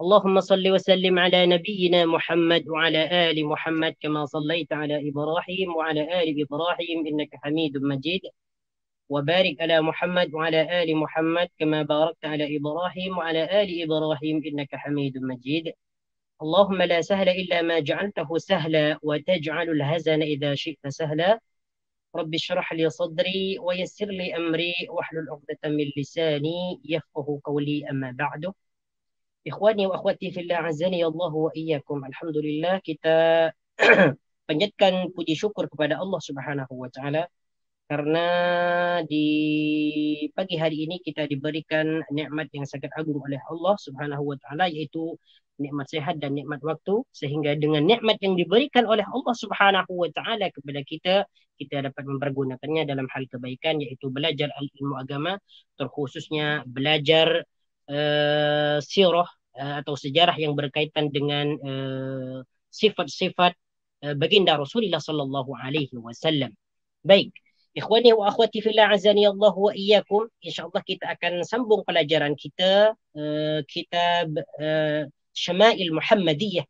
اللهم صل وسلم على نبينا محمد وعلى آل محمد كما صليت على إبراهيم وعلى آل إبراهيم إنك حميد مجيد وبارك على محمد وعلى آل محمد كما باركت على إبراهيم وعلى آل إبراهيم إنك حميد مجيد اللهم لا سهل إلا ما جعلته سهلا وتجعل الهزن إذا شئت سهلا رب اشرح لي صدري ويسر لي أمري واحلل عقدة من لساني يفقه قولي أما بعد Ikhwani wa akhwati fillah azani Allah wa iyyakum. Alhamdulillah kita panjatkan puji syukur kepada Allah Subhanahu wa taala karena di pagi hari ini kita diberikan nikmat yang sangat agung oleh Allah Subhanahu wa taala yaitu nikmat sehat dan nikmat waktu sehingga dengan nikmat yang diberikan oleh Allah Subhanahu wa taala kepada kita kita dapat mempergunakannya dalam hal kebaikan yaitu belajar ilmu agama terkhususnya belajar uh, sirah uh, atau sejarah yang berkaitan dengan uh, sifat-sifat uh, baginda Rasulullah sallallahu alaihi wasallam. Baik. Ikhwani wa akhwati fillah azani Allah wa iyyakum. Insyaallah kita akan sambung pelajaran kita uh, kitab uh, Syama'il Muhammadiyah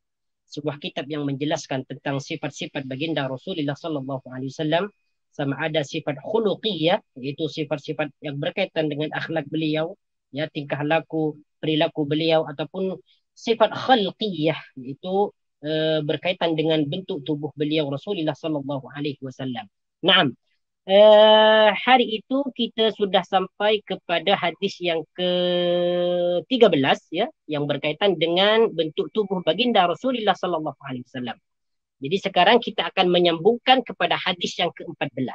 sebuah kitab yang menjelaskan tentang sifat-sifat baginda Rasulullah sallallahu alaihi wasallam sama ada sifat khuluqiyah iaitu sifat-sifat yang berkaitan dengan akhlak beliau ya tingkah laku perilaku beliau ataupun sifat khalqiyah itu e, eh, berkaitan dengan bentuk tubuh beliau Rasulullah sallallahu alaihi wasallam. Naam. E, hari itu kita sudah sampai kepada hadis yang ke-13 ya yang berkaitan dengan bentuk tubuh baginda Rasulullah sallallahu alaihi wasallam. Jadi sekarang kita akan menyambungkan kepada hadis yang ke-14.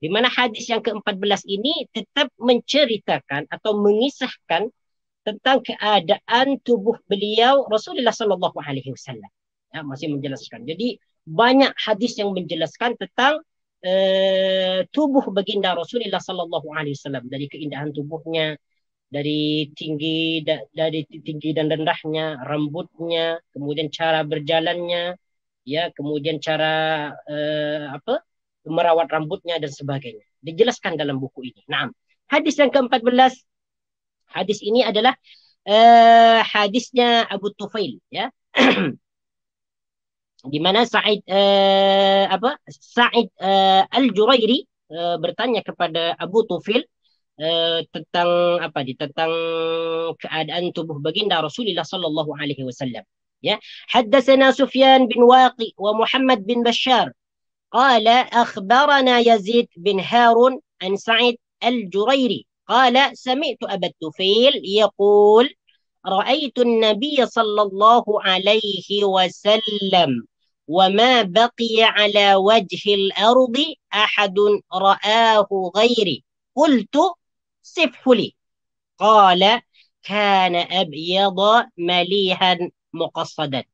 Di mana hadis yang ke-14 ini tetap menceritakan atau mengisahkan tentang keadaan tubuh beliau Rasulullah sallallahu alaihi wasallam. Ya, masih menjelaskan. Jadi banyak hadis yang menjelaskan tentang uh, tubuh baginda Rasulullah sallallahu alaihi wasallam dari keindahan tubuhnya, dari tinggi da, dari tinggi dan rendahnya, rambutnya, kemudian cara berjalannya, ya, kemudian cara uh, apa? Uh, merawat rambutnya dan sebagainya. Dijelaskan dalam buku ini. Nah, Hadis yang ke-14. Hadis ini adalah uh, hadisnya Abu Tufail ya. Di mana Sa'id uh, apa? Sa'id uh, Al-Jurairi uh, bertanya kepada Abu Tufail Uh, tentang apa di tentang keadaan tubuh baginda Rasulullah sallallahu alaihi wasallam ya haddatsana Sufyan bin Waqi wa Muhammad bin Bashar قال أخبرنا يزيد بن هارون عن سعيد الجريري قال سمعت أبا التفيل يقول رأيت النبي صلى الله عليه وسلم وما بقي على وجه الأرض أحد رآه غيري قلت سفح لي قال كان أبيض مليها مقصدا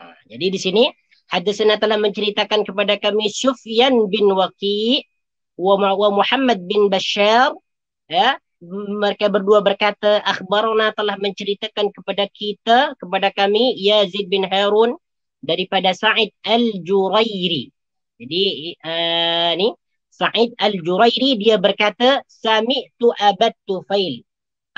آه، jadi di sini Hadisana telah menceritakan kepada kami Sufyan bin Waqi wa Muhammad bin Bashar ya mereka berdua berkata akhbarona telah menceritakan kepada kita kepada kami Yazid bin Harun daripada Sa'id Al-Jurairi. Jadi uh, ni Sa'id Al-Jurairi dia berkata sami'tu Abad Tufail.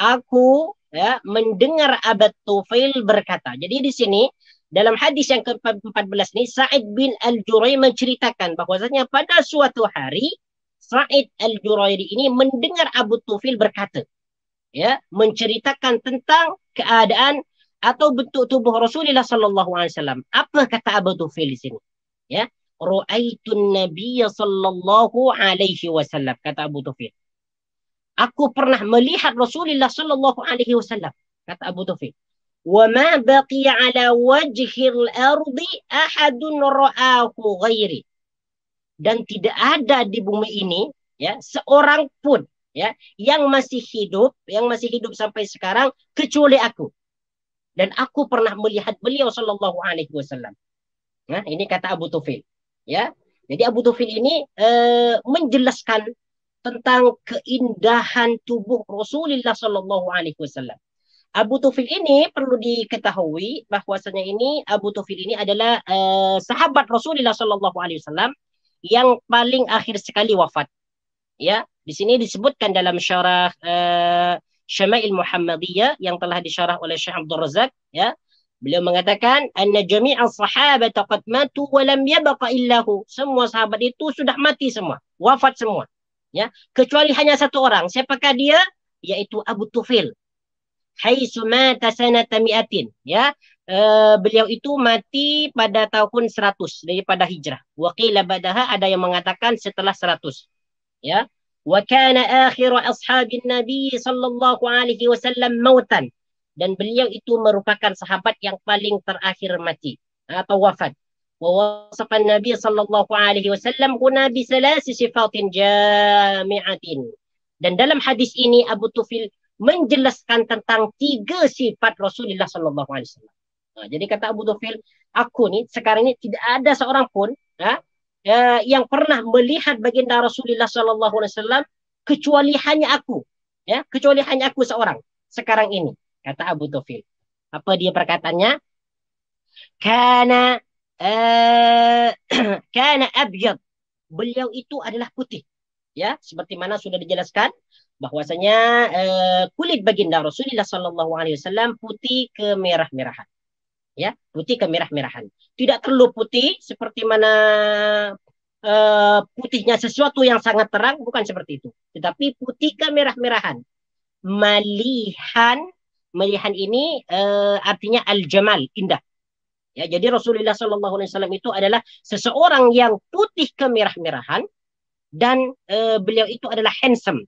Aku ya mendengar Abad Tufail berkata. Jadi di sini dalam hadis yang ke-14 ni Sa'id bin Al-Jurayri menceritakan bahwasanya pada suatu hari Sa'id Al-Jurayri ini mendengar Abu Tufil berkata ya menceritakan tentang keadaan atau bentuk tubuh Rasulullah sallallahu alaihi wasallam. Apa kata Abu Tufil di sini? Ya, ru'aitun nabiyya sallallahu alaihi wasallam kata Abu Tufil. Aku pernah melihat Rasulullah sallallahu alaihi wasallam kata Abu Tufil. وما بقي على وجه الأرض أحد رآه غيري dan tidak ada di bumi ini ya seorang pun ya yang masih hidup yang masih hidup sampai sekarang kecuali aku dan aku pernah melihat beliau sallallahu alaihi wasallam nah ya, ini kata Abu Tufail ya jadi Abu Tufail ini uh, menjelaskan tentang keindahan tubuh Rasulullah sallallahu alaihi wasallam Abu Tufil ini perlu diketahui bahwasanya ini Abu Tufil ini adalah uh, sahabat Rasulullah sallallahu alaihi wasallam yang paling akhir sekali wafat. Ya, di sini disebutkan dalam syarah uh, Syama'il Muhammadiyah yang telah disyarah oleh Syekh Abdul Razak, ya. Beliau mengatakan anna jami'a sahabat qad matu wa lam yabqa illahu. Semua sahabat itu sudah mati semua, wafat semua. Ya, kecuali hanya satu orang. Siapakah dia? Yaitu Abu Tufil haitsu mata sanata mi'atin ya uh, beliau itu mati pada tahun 100 daripada hijrah wa qila badaha ada yang mengatakan setelah 100 ya wa kana akhir ashabin nabi sallallahu alaihi wasallam mautan dan beliau itu merupakan sahabat yang paling terakhir mati atau wafat wa wasafa nabi sallallahu alaihi wasallam guna bi salasi sifatin jami'atin dan dalam hadis ini Abu Tufil menjelaskan tentang tiga sifat Rasulullah sallallahu alaihi wasallam. Ha, jadi kata Abu Dufil, aku ni sekarang ni tidak ada seorang pun ha, ya, yang pernah melihat baginda Rasulullah sallallahu alaihi wasallam kecuali hanya aku. Ya, kecuali hanya aku seorang sekarang ini kata Abu Dufil. Apa dia perkataannya? Karena eh, karena abjad beliau itu adalah putih ya seperti mana sudah dijelaskan bahwasanya uh, kulit baginda Rasulullah sallallahu alaihi wasallam putih ke merah-merahan. Ya, putih ke merah-merahan. Tidak terlalu putih seperti mana uh, putihnya sesuatu yang sangat terang bukan seperti itu, tetapi putih ke merah-merahan. Malihan, malihan ini uh, artinya al-jamal, indah. Ya, jadi Rasulullah sallallahu alaihi wasallam itu adalah seseorang yang putih ke merah-merahan dan uh, beliau itu adalah handsome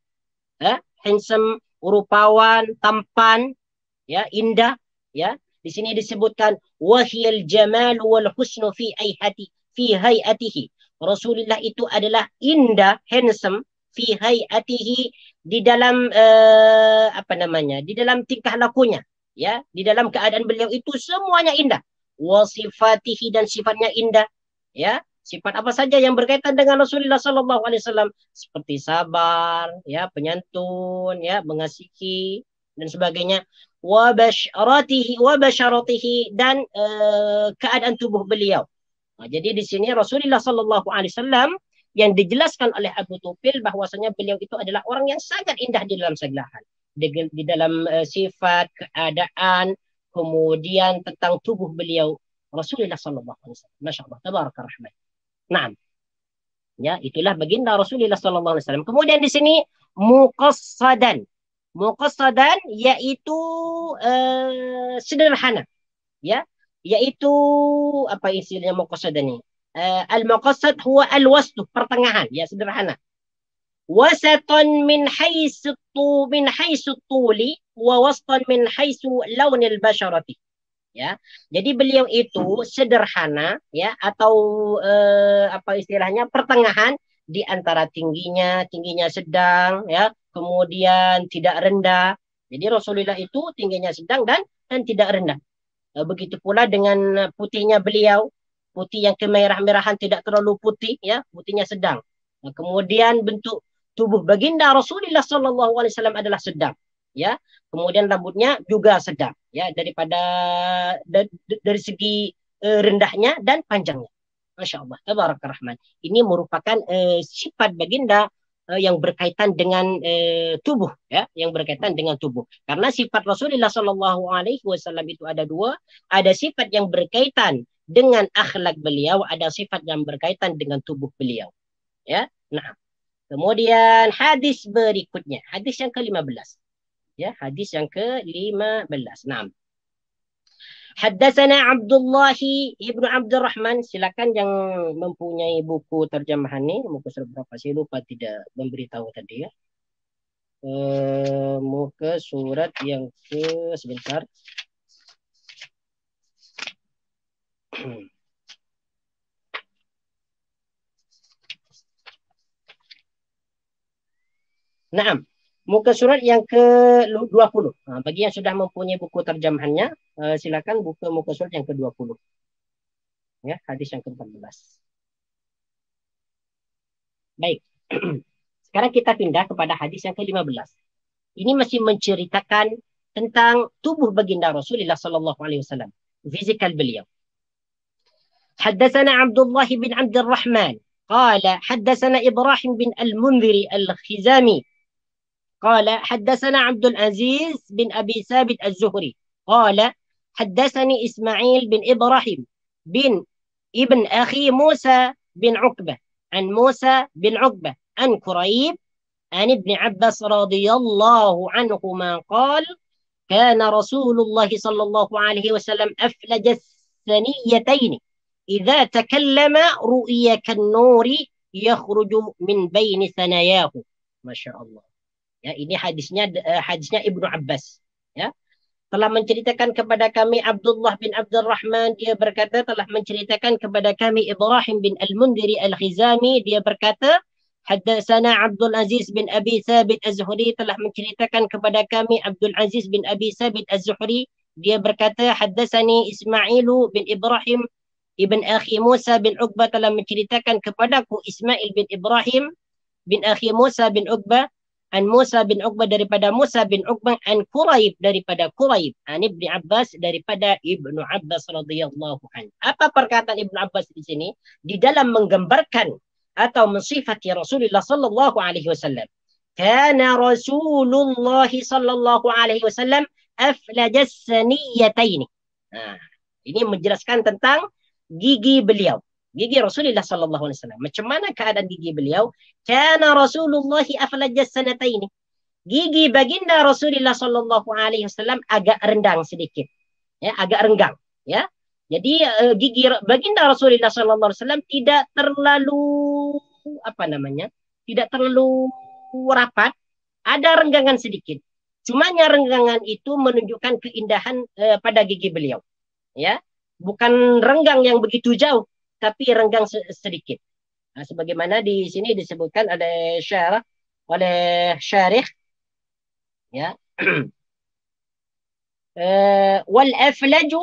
ya, handsome, rupawan, tampan, ya, indah, ya. Di sini disebutkan wahyul jamal wal husnu fi ayhati fi hayatihi. Rasulullah itu adalah indah, handsome fi hayatihi di dalam uh, apa namanya? Di dalam tingkah lakunya, ya. Di dalam keadaan beliau itu semuanya indah. sifatihi dan sifatnya indah, ya sifat apa saja yang berkaitan dengan Rasulullah sallallahu alaihi wasallam seperti sabar ya penyantun ya mengasihi dan sebagainya wa basharatihi dan uh, keadaan tubuh beliau nah, ha, jadi di sini Rasulullah sallallahu alaihi wasallam yang dijelaskan oleh Abu Tufil bahwasanya beliau itu adalah orang yang sangat indah di dalam segala hal di, di dalam uh, sifat keadaan kemudian tentang tubuh beliau Rasulullah sallallahu alaihi wasallam masyaallah tabarakallah Nah, Ya, itulah baginda Rasulullah sallallahu alaihi wasallam. Kemudian di sini muqassadan. Muqassadan iaitu uh, sederhana. Ya, iaitu apa istilahnya muqassadan ini? Uh, eh, al-muqassad huwa al-wasth, pertengahan, ya sederhana. Wasatun min haisu min haisu wa wasatun min haisu launil basharati ya. Jadi beliau itu sederhana ya atau eh, apa istilahnya pertengahan di antara tingginya, tingginya sedang ya, kemudian tidak rendah. Jadi Rasulullah itu tingginya sedang dan dan tidak rendah. Eh, begitu pula dengan putihnya beliau, putih yang kemerah-merahan tidak terlalu putih ya, putihnya sedang. Kemudian bentuk tubuh baginda Rasulullah sallallahu alaihi wasallam adalah sedang. ya kemudian rambutnya juga sedang ya daripada dari segi e, rendahnya dan panjangnya Masya Allah, Ini merupakan eh, sifat baginda e, yang berkaitan dengan eh, tubuh ya yang berkaitan dengan tubuh karena sifat Rasulullah Shallallahu Alaihi Wasallam itu ada dua ada sifat yang berkaitan dengan akhlak beliau ada sifat yang berkaitan dengan tubuh beliau ya nah kemudian hadis berikutnya hadis yang ke-15 ya hadis yang ke-15 enam Haddatsana Abdullah ibn Abdurrahman silakan yang mempunyai buku terjemahan ini muka surat berapa saya lupa tidak memberitahu tadi ya e, muka surat yang ke sebentar Naam muka surat yang ke-20. Ha, bagi yang sudah mempunyai buku terjemahannya, uh, silakan buka muka surat yang ke-20. Ya, hadis yang ke-14. Baik. Sekarang kita pindah kepada hadis yang ke-15. Ini masih menceritakan tentang tubuh baginda Rasulullah sallallahu alaihi wasallam, fizikal beliau. حدثنا عبد الله بن عبد الرحمن قال حدثنا ابراهيم بن المنذر الخزامي قال حدثنا عبد العزيز بن أبي ثابت الزهري قال حدثني إسماعيل بن إبراهيم بن ابن أخي موسى بن عقبة عن موسى بن عقبة عن كريب عن ابن عباس رضي الله عنهما قال كان رسول الله صلى الله عليه وسلم أفلج الثنيتين إذا تكلم رؤي كالنور يخرج من بين ثناياه ما شاء الله Ya, ini hadisnya uh, hadisnya Ibnu Abbas. Ya, telah menceritakan kepada kami Abdullah bin Abdul Rahman. Dia berkata telah menceritakan kepada kami Ibrahim bin Al Mundiri Al Khizami. Dia berkata Haddasana Abdul Aziz bin Abi Sabit Az-Zuhri telah menceritakan kepada kami Abdul Aziz bin Abi Sabit Az-Zuhri. Dia berkata, Haddasani Ismail bin Ibrahim ibn Akhi Musa bin Uqbah telah menceritakan kepadaku Ismail bin Ibrahim bin Akhi Musa bin Uqbah an Musa bin Uqbah daripada Musa bin Uqbah an Quraib daripada Quraib an Ibni Abbas daripada Ibnu Abbas radhiyallahu an. Apa perkataan Ibnu Abbas di sini di dalam menggambarkan atau mensifati Rasulullah sallallahu alaihi wasallam. Kana Rasulullah sallallahu alaihi wasallam aflajas saniyataini. Ha, ini menjelaskan tentang gigi beliau. Gigi Rasulullah sallallahu alaihi wasallam. Macam mana keadaan gigi beliau? Kana Rasulullah aflajja sanataini. Gigi baginda Rasulullah sallallahu alaihi wasallam agak rendang sedikit. Ya, agak renggang, ya. Jadi uh, gigi baginda Rasulullah sallallahu alaihi wasallam tidak terlalu apa namanya? Tidak terlalu rapat, ada renggangan sedikit. Cumanya renggangan itu menunjukkan keindahan uh, pada gigi beliau. Ya, bukan renggang yang begitu jauh, tapi renggang sedikit. Ha, sebagaimana di sini disebutkan oleh syarah oleh syarikh ya. Eh, wal aflaju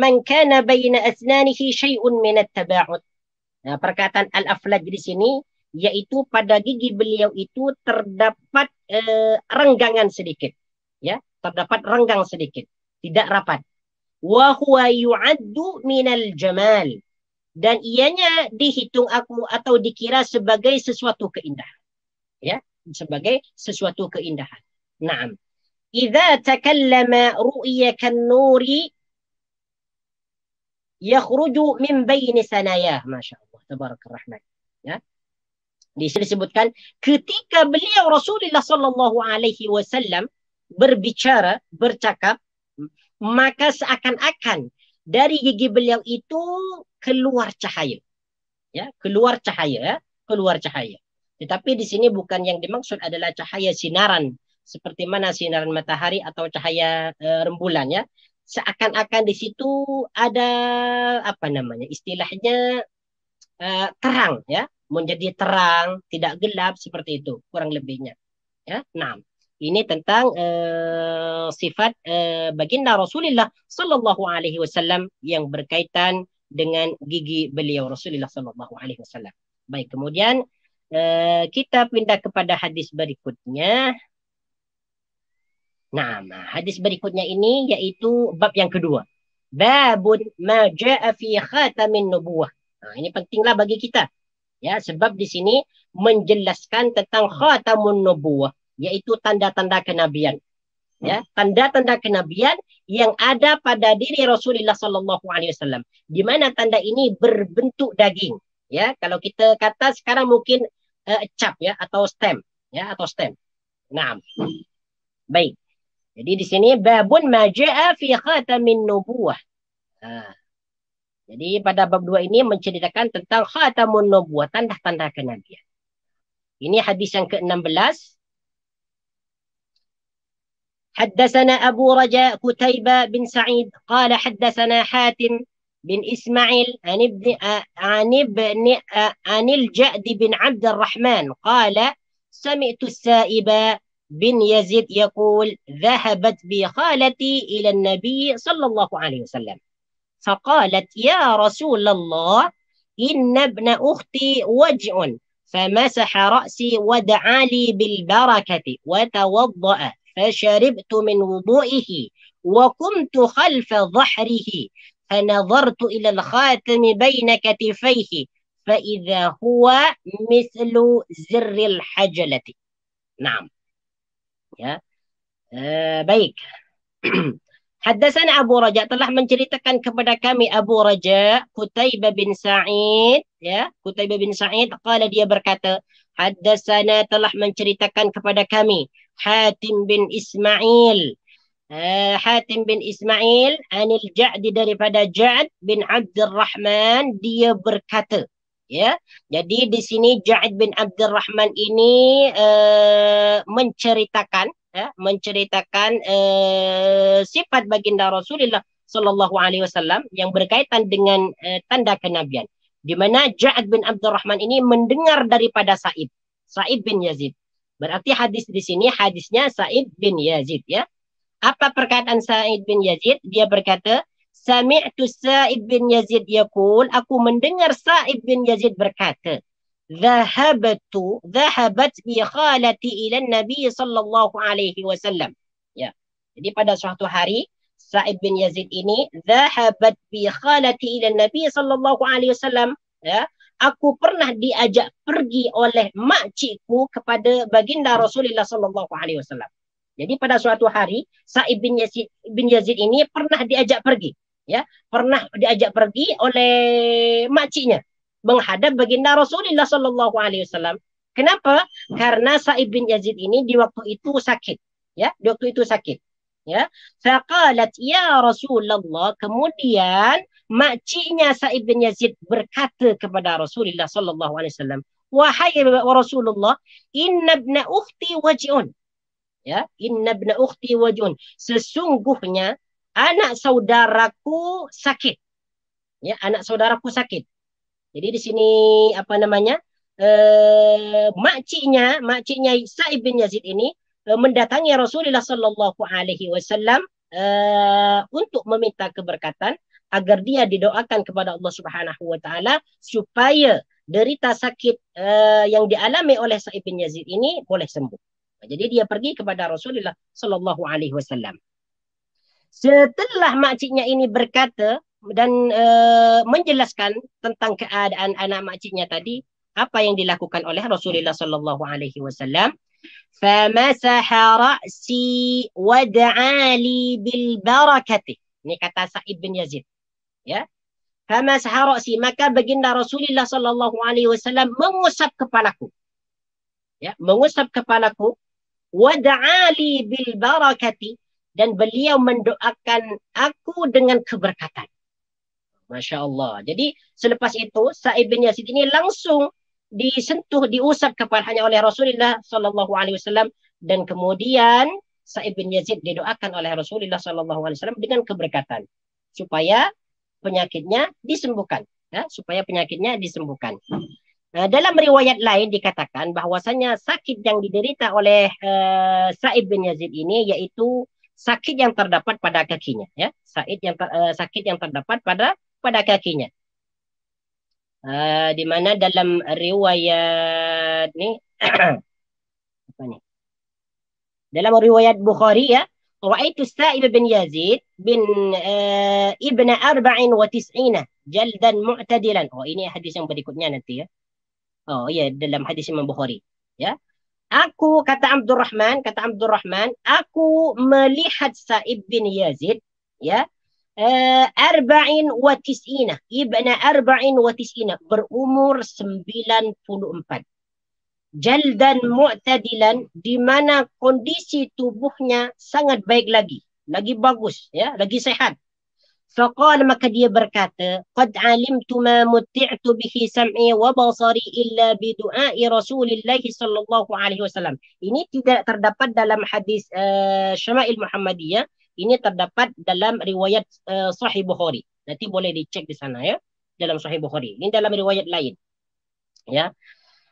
man kana baina asnanihi syai'un min at-taba'ud. Nah, ha, perkataan al aflaj di sini yaitu pada gigi beliau itu terdapat eh, renggangan sedikit ya terdapat renggang sedikit tidak rapat wa huwa yu'addu al jamal dan ianya dihitung aku atau dikira sebagai sesuatu keindahan ya sebagai sesuatu keindahan na'am idza takallama ru'ya kan-nuri yakhruju min bayni sanayah masyaallah tabarakallah ya di sini disebutkan ketika beliau Rasulullah sallallahu alaihi wasallam berbicara bercakap maka seakan-akan dari gigi beliau itu keluar cahaya. Ya, keluar cahaya, keluar cahaya. Tetapi di sini bukan yang dimaksud adalah cahaya sinaran seperti mana sinaran matahari atau cahaya e, rembulan ya. Seakan-akan di situ ada apa namanya? Istilahnya e, terang ya, menjadi terang, tidak gelap seperti itu, kurang lebihnya. Ya, enam ini tentang uh, sifat uh, baginda Rasulullah sallallahu alaihi wasallam yang berkaitan dengan gigi beliau Rasulullah sallallahu alaihi wasallam. Baik, kemudian uh, kita pindah kepada hadis berikutnya. Naam, hadis berikutnya ini yaitu bab yang kedua. Babun ma jaa fi khatamin nubuwah. Nah, ha, ini pentinglah bagi kita. Ya, sebab di sini menjelaskan tentang khatamun nubuwah yaitu tanda-tanda kenabian ya tanda-tanda kenabian yang ada pada diri Rasulullah sallallahu alaihi wasallam di mana tanda ini berbentuk daging ya kalau kita kata sekarang mungkin uh, cap ya atau stem ya atau stem nah baik jadi di sini babun majaa fi khatamin nubuwah nah. Ha. jadi pada bab dua ini menceritakan tentang khatamun nubuwah tanda-tanda kenabian ini hadis yang ke-16 حدثنا أبو رجاء كتيبة بن سعيد قال حدثنا حاتم بن إسماعيل عن ابن عن ابن عن الجأد بن عبد الرحمن قال سمعت السائب بن يزيد يقول ذهبت بي خالتي إلى النبي صلى الله عليه وسلم فقالت يا رسول الله إن ابن أختي وجع فمسح رأسي ودعا لي بالبركة وتوضأ فشربت من وضوئه وقمت خلف ظهره فنظرت الى الخاتم بين كتفيه فاذا هو مثل زر الحجله نعم يا آه بيك حدثنا ابو رجاء telah menceritakan kepada kami ابو رجاء كتيبه بن سعيد يا كتيبه بن سعيد قال dia berkata حدثنا telah menceritakan kepada kami Hatim bin Ismail. Uh, Hatim bin Ismail anil Ja'di daripada Ja'd bin Abdul Rahman dia berkata ya jadi di sini Ja'd bin Abdul Rahman ini uh, menceritakan ya uh, menceritakan uh, sifat baginda Rasulullah sallallahu alaihi wasallam yang berkaitan dengan uh, tanda kenabian di mana Ja'ad bin Abdul Rahman ini mendengar daripada Sa'ib Sa'ib bin Yazid Berarti hadis di sini hadisnya Sa'id bin Yazid ya. Apa perkataan Sa'id bin Yazid? Dia berkata, "Sami'tu Sa'id bin Yazid yaqul, aku mendengar Sa'id bin Yazid berkata, "Dhahabtu, dhahabat bi khalati ila Nabi sallallahu alaihi wasallam." Ya. Jadi pada suatu hari Sa'id bin Yazid ini dhahabat bi khalati ila Nabi sallallahu alaihi wasallam ya aku pernah diajak pergi oleh makcikku kepada baginda Rasulullah sallallahu alaihi wasallam. Jadi pada suatu hari Sa'ib bin Yazid, bin Yazid ini pernah diajak pergi, ya. Pernah diajak pergi oleh makciknya menghadap baginda Rasulullah sallallahu alaihi wasallam. Kenapa? Karena Sa'ib bin Yazid ini di waktu itu sakit, ya. Di waktu itu sakit. Ya, faqalat ya Rasulullah kemudian makciknya Sa'id bin Yazid berkata kepada Rasulullah sallallahu alaihi wasallam, "Wahai Rasulullah, inna bna ukhti wajun." Ya, inna bna ukhti wajun. Sesungguhnya anak saudaraku sakit. Ya, anak saudaraku sakit. Jadi di sini apa namanya? Eh, makciknya, makciknya Sa'id bin Yazid ini eh, mendatangi Rasulullah sallallahu alaihi wasallam Uh, untuk meminta keberkatan agar dia didoakan kepada Allah Subhanahu wa taala supaya derita sakit uh, yang dialami oleh Sa'ib bin Yazid ini boleh sembuh. Jadi dia pergi kepada Rasulullah sallallahu alaihi wasallam. Setelah makciknya ini berkata dan uh, menjelaskan tentang keadaan anak makciknya tadi, apa yang dilakukan oleh Rasulullah sallallahu alaihi wasallam? Famasaha ra'si wa da'ali bil barakati. Ini kata Sa'ib bin Yazid ya fama saharasi maka baginda Rasulullah sallallahu alaihi wasallam mengusap kepalaku ya mengusap kepalaku wada'ali bil barakati dan beliau mendoakan aku dengan keberkatan Masya Allah. Jadi selepas itu Sa'ib bin Yasid ini langsung disentuh, diusap kepalanya oleh Rasulullah Sallallahu Alaihi Wasallam dan kemudian Sa'ib bin Yazid didoakan oleh Rasulullah Sallallahu Alaihi Wasallam dengan keberkatan supaya penyakitnya disembuhkan ya, supaya penyakitnya disembuhkan. Nah, dalam riwayat lain dikatakan bahwasanya sakit yang diderita oleh uh, Sa'id bin Yazid ini yaitu sakit yang terdapat pada kakinya ya Sa'id yang uh, sakit yang terdapat pada pada kakinya uh, di mana dalam riwayat ini apa nih dalam riwayat Bukhari ya رأيت السائب بن يزيد بن آه ابن أربع وتسعين جلدا معتدلا أو oh, ini hadis yang berikutnya nanti ya oh iya yeah, dalam hadis Imam Bukhari ya aku kata Abdul Rahman kata Abdul Rahman aku melihat Sa'ib bin Yazid ya eh, Arba'in wa tis'ina Ibn Arba'in wa tis'ina Berumur 94 jaldan mu'tadilan di mana kondisi tubuhnya sangat baik lagi lagi bagus ya lagi sehat faqal maka dia berkata qad alimtu ma muti'tu bihi sam'i wa basari illa bi du'a'i rasulillahi sallallahu alaihi wasallam ini tidak terdapat dalam hadis uh, syama'il muhammadiyah ini terdapat dalam riwayat uh, sahih bukhari nanti boleh dicek di sana ya dalam sahih bukhari ini dalam riwayat lain ya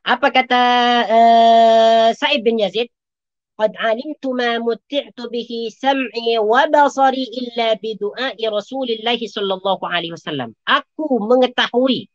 apa kata uh, Sa'id bin Yazid? Qad alimtu ma mutti'tu bihi sam'i wa basari illa bi du'a'i Rasulillah sallallahu alaihi wasallam. Aku mengetahui,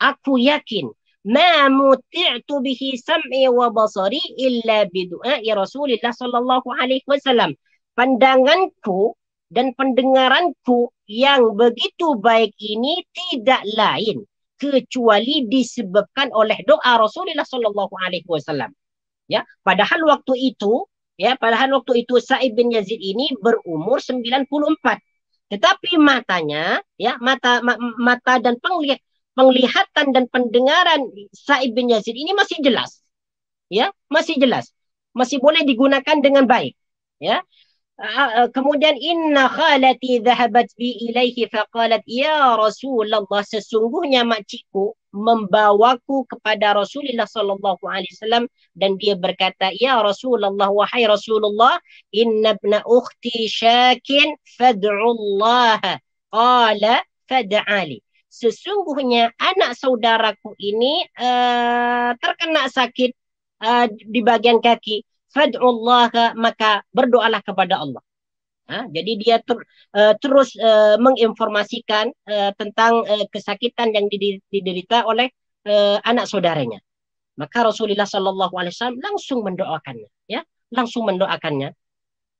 aku yakin ma mutti'tu bihi sam'i wa basari illa bi du'a'i Rasulillah sallallahu alaihi wasallam. Pandanganku dan pendengaranku yang begitu baik ini tidak lain kecuali disebabkan oleh doa Rasulullah sallallahu alaihi wasallam. Ya, padahal waktu itu, ya, padahal waktu itu Sa'ib bin Yazid ini berumur 94. Tetapi matanya, ya, mata ma, mata dan penglihatan dan pendengaran Sa'ib bin Yazid ini masih jelas. Ya, masih jelas. Masih boleh digunakan dengan baik. Ya. Ha, eh, kemudian inna khalati dhahabat bi ilaihi faqalat ya rasulullah sesungguhnya makcikku membawaku kepada Rasulullah sallallahu alaihi wasallam dan dia berkata ya Rasulullah wahai Rasulullah inna ibna ukhti syakin Allah, qala fad'ali sesungguhnya anak saudaraku ini uh, terkena sakit uh, di bagian kaki fad'ullah maka berdoalah kepada Allah. Ha, jadi dia ter, uh, terus uh, menginformasikan uh, tentang uh, kesakitan yang diderita oleh uh, anak saudaranya. Maka Rasulullah sallallahu alaihi wasallam langsung mendoakannya, ya. Langsung mendoakannya.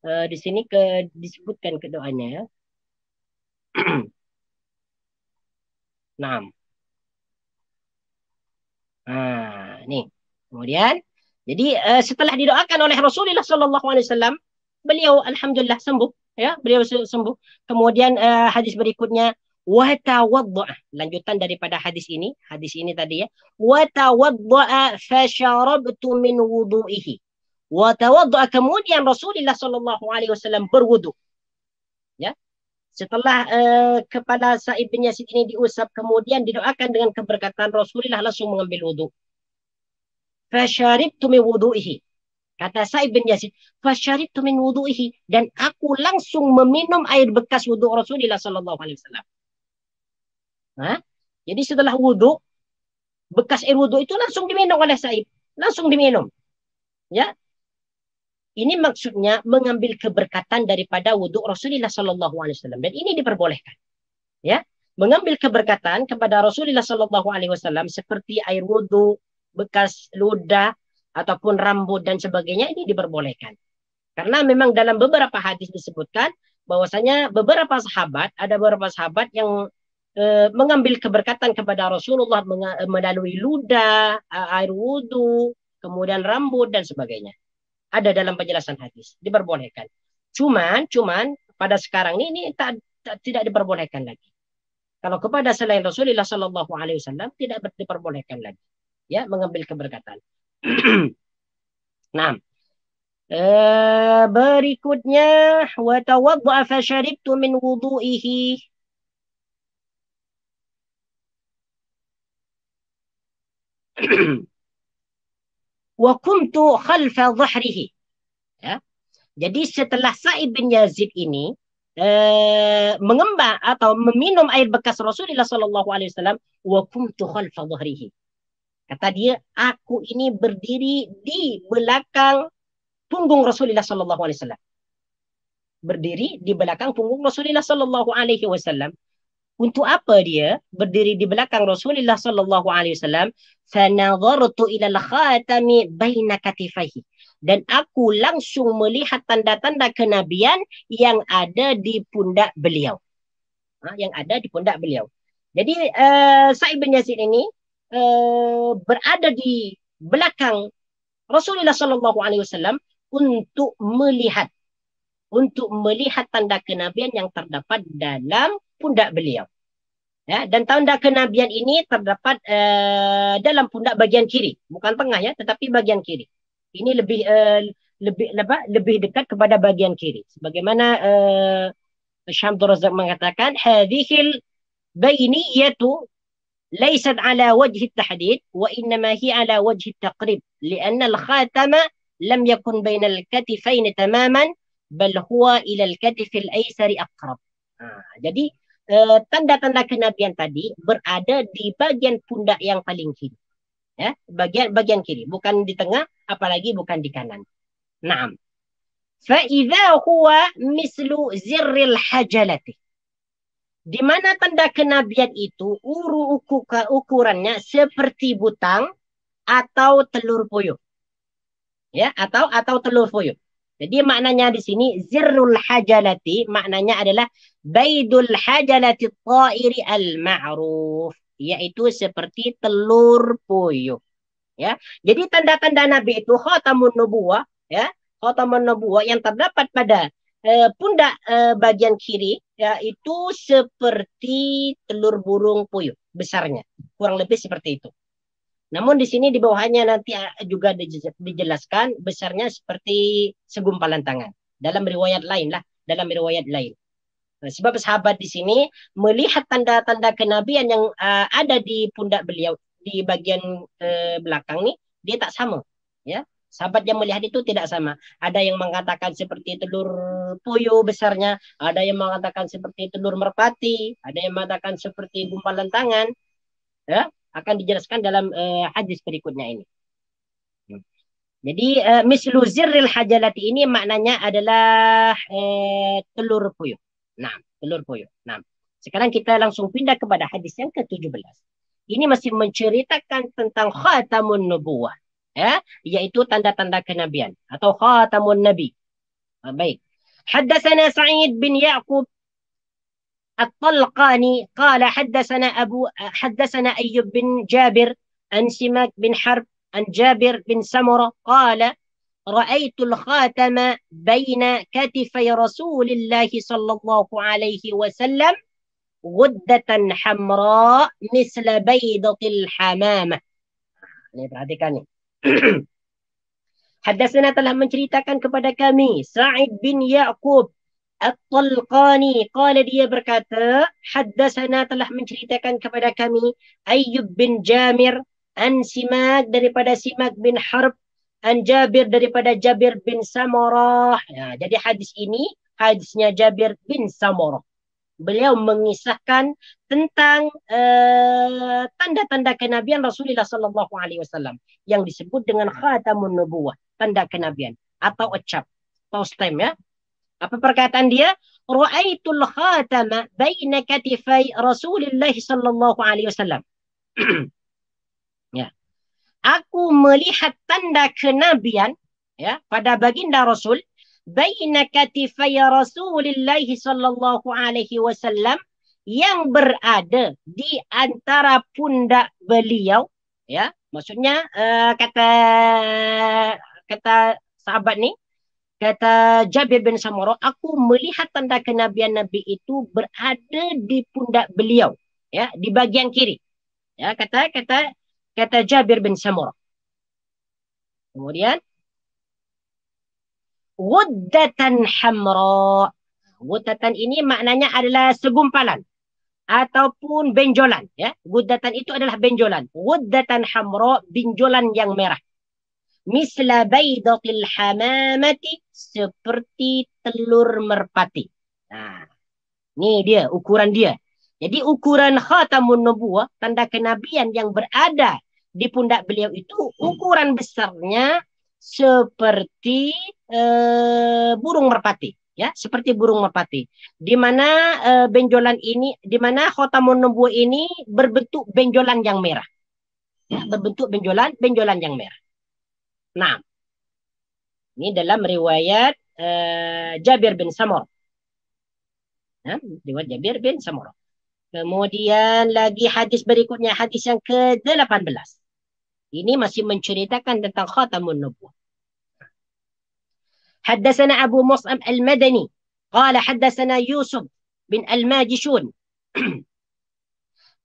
Uh, di sini ke disebutkan ke doanya ya. Naam. Ah, ni. Kemudian jadi uh, setelah didoakan oleh Rasulullah sallallahu alaihi wasallam, beliau alhamdulillah sembuh ya, beliau sembuh. Kemudian uh, hadis berikutnya wa tawaddu'a, lanjutan daripada hadis ini, hadis ini tadi ya. Wa tawaddu'a fa syarabtu min wuduihi. Wa tawaddu'a kemudian Rasulullah sallallahu alaihi wasallam berwudu. Ya. Setelah uh, kepala Sa'ib bin Yasid ini diusap kemudian didoakan dengan keberkatan Rasulullah langsung mengambil wudhu'. Fasharib tu min wudu'ihi. Kata Sa'id bin Fasharib tu min wudu'ihi. Dan aku langsung meminum air bekas wudu' Rasulullah Sallallahu Alaihi Wasallam. Ha? Jadi setelah wudu', bekas air wudu' itu langsung diminum oleh Sa'id. Langsung diminum. Ya, ini maksudnya mengambil keberkatan daripada wudu Rasulullah Sallallahu Alaihi Wasallam dan ini diperbolehkan, ya mengambil keberkatan kepada Rasulullah Sallallahu Alaihi Wasallam seperti air wudu bekas ludah ataupun rambut dan sebagainya ini diperbolehkan. Karena memang dalam beberapa hadis disebutkan bahwasanya beberapa sahabat ada beberapa sahabat yang e, mengambil keberkatan kepada Rasulullah eh, melalui ludah, air wudhu, kemudian rambut dan sebagainya. Ada dalam penjelasan hadis diperbolehkan. Cuman cuman pada sekarang ini, tak, tak tidak diperbolehkan lagi. Kalau kepada selain Rasulullah Shallallahu Alaihi Wasallam tidak diperbolehkan lagi ya mengambil keberkatan. nah, eh, berikutnya wa tawaddu'a fasyaribtu min wudhu'ihi wa kuntu khalfa dhahrihi. Ya. Jadi setelah Saib bin Yazid ini eh, mengembang atau meminum air bekas Rasulullah Shallallahu Alaihi Wasallam, wa kuntu khalfa dhahrihi. Kata dia, aku ini berdiri di belakang punggung Rasulullah sallallahu alaihi wasallam. Berdiri di belakang punggung Rasulullah sallallahu alaihi wasallam. Untuk apa dia berdiri di belakang Rasulullah sallallahu alaihi wasallam? Fana nadhartu ila al-khatami bayna katifaihi. Dan aku langsung melihat tanda-tanda kenabian yang ada di pundak beliau. Ha, yang ada di pundak beliau. Jadi uh, Sa'id bin Yazid ini Eh, berada di belakang Rasulullah sallallahu alaihi wasallam untuk melihat untuk melihat tanda kenabian yang terdapat dalam pundak beliau. Ya, dan tanda kenabian ini terdapat uh, dalam pundak bagian kiri, bukan tengah ya, tetapi bagian kiri. Ini lebih uh, lebih lebih lebih dekat kepada bagian kiri. Sebagaimana uh, Syamdur Razak mengatakan, hadhil baini yaitu ليست على وجه التحديد وإنما هي على وجه التقريب لأن الخاتم لم يكن بين الكتفين تماما بل هو إلى الكتف الأيسر أقرب آه, jadi uh, tanda-tanda kenabian tadi berada di bagian pundak yang paling kiri ya bagian bagian kiri bukan di tengah apalagi bukan di kanan naam fa idza huwa mislu zirril hajalati di mana tanda kenabian itu uru uku ukuka, ukurannya seperti butang atau telur puyuh. Ya, atau atau telur puyuh. Jadi maknanya di sini zirrul hajalati maknanya adalah baidul hajalati ta'iri al-ma'ruf yaitu seperti telur puyuh. Ya. Jadi tanda-tanda nabi itu khatamun nubuwah ya, khatamun nubuwah yang terdapat pada eh, pundak eh, bagian kiri ya, itu seperti telur burung puyuh besarnya, kurang lebih seperti itu. Namun di sini di bawahnya nanti juga dijelaskan besarnya seperti segumpalan tangan. Dalam riwayat lain lah, dalam riwayat lain. Nah, sebab sahabat di sini melihat tanda-tanda kenabian yang uh, ada di pundak beliau di bagian uh, belakang nih, dia tak sama, ya. sahabat yang melihat itu tidak sama. Ada yang mengatakan seperti telur puyuh besarnya, ada yang mengatakan seperti telur merpati, ada yang mengatakan seperti gumpalan tangan. Ya, akan dijelaskan dalam uh, hadis berikutnya ini. Hmm. Jadi uh, mislu zirril hajalati ini maknanya adalah uh, telur puyuh. Nah, telur puyuh. Nah, sekarang kita langsung pindah kepada hadis yang ke-17. Ini masih menceritakan tentang khatamun nubuah ya iaitu tanda-tanda kenabian atau khatamun nabi baik haddatsana sa'id bin yaqub الطلقاني قال حدثنا أبو حدثنا أيوب بن جابر عن سماك بن حرب عن جابر بن سمرة قال رأيت الخاتم بين كتفي رسول الله صلى الله عليه وسلم غدة حمراء مثل بيضة الحمامة. Ini perhatikan nih. Hadassana telah menceritakan kepada kami Sa'id bin Ya'qub At-Talqani Kala dia berkata Hadassana telah menceritakan kepada kami Ayyub bin Jamir An Simak daripada Simak bin Harb An Jabir daripada Jabir bin Samurah ya, Jadi hadis ini Hadisnya Jabir bin Samurah beliau mengisahkan tentang uh, tanda-tanda kenabian Rasulullah sallallahu alaihi wasallam yang disebut dengan khatamun nubuwah, tanda kenabian atau ucap postem ya. Apa perkataan dia? Ru'aitul khatama baina katifai Rasulullah sallallahu alaihi wasallam. ya. Aku melihat tanda kenabian ya pada baginda Rasul بين كتفي Rasulullah Sallallahu Alaihi Wasallam yang berada di antara pundak beliau ya maksudnya uh, kata kata sahabat ni kata Jabir bin Samurah aku melihat tanda kenabian nabi itu berada di pundak beliau ya di bagian kiri ya kata kata kata Jabir bin Samurah kemudian Guddatan hamra. Guddatan ini maknanya adalah segumpalan ataupun benjolan ya gudatan itu adalah benjolan gudatan hamra benjolan yang merah misla baydatil hamamati seperti telur merpati nah ni dia ukuran dia jadi ukuran khatamun nubuwah tanda kenabian yang berada di pundak beliau itu ukuran besarnya seperti uh, burung merpati ya seperti burung merpati di mana uh, benjolan ini di mana khotamun nubuwah ini berbentuk benjolan yang merah ya, berbentuk benjolan benjolan yang merah nah ini dalam riwayat uh, Jabir bin Samor ya, riwayat Jabir bin Samor kemudian lagi hadis berikutnya hadis yang ke-18 Ini masih menceritakan tentang khatamun nubuah. Haddasana Abu Mus'am al-Madani. Qala haddasana Yusuf bin al-Majishun.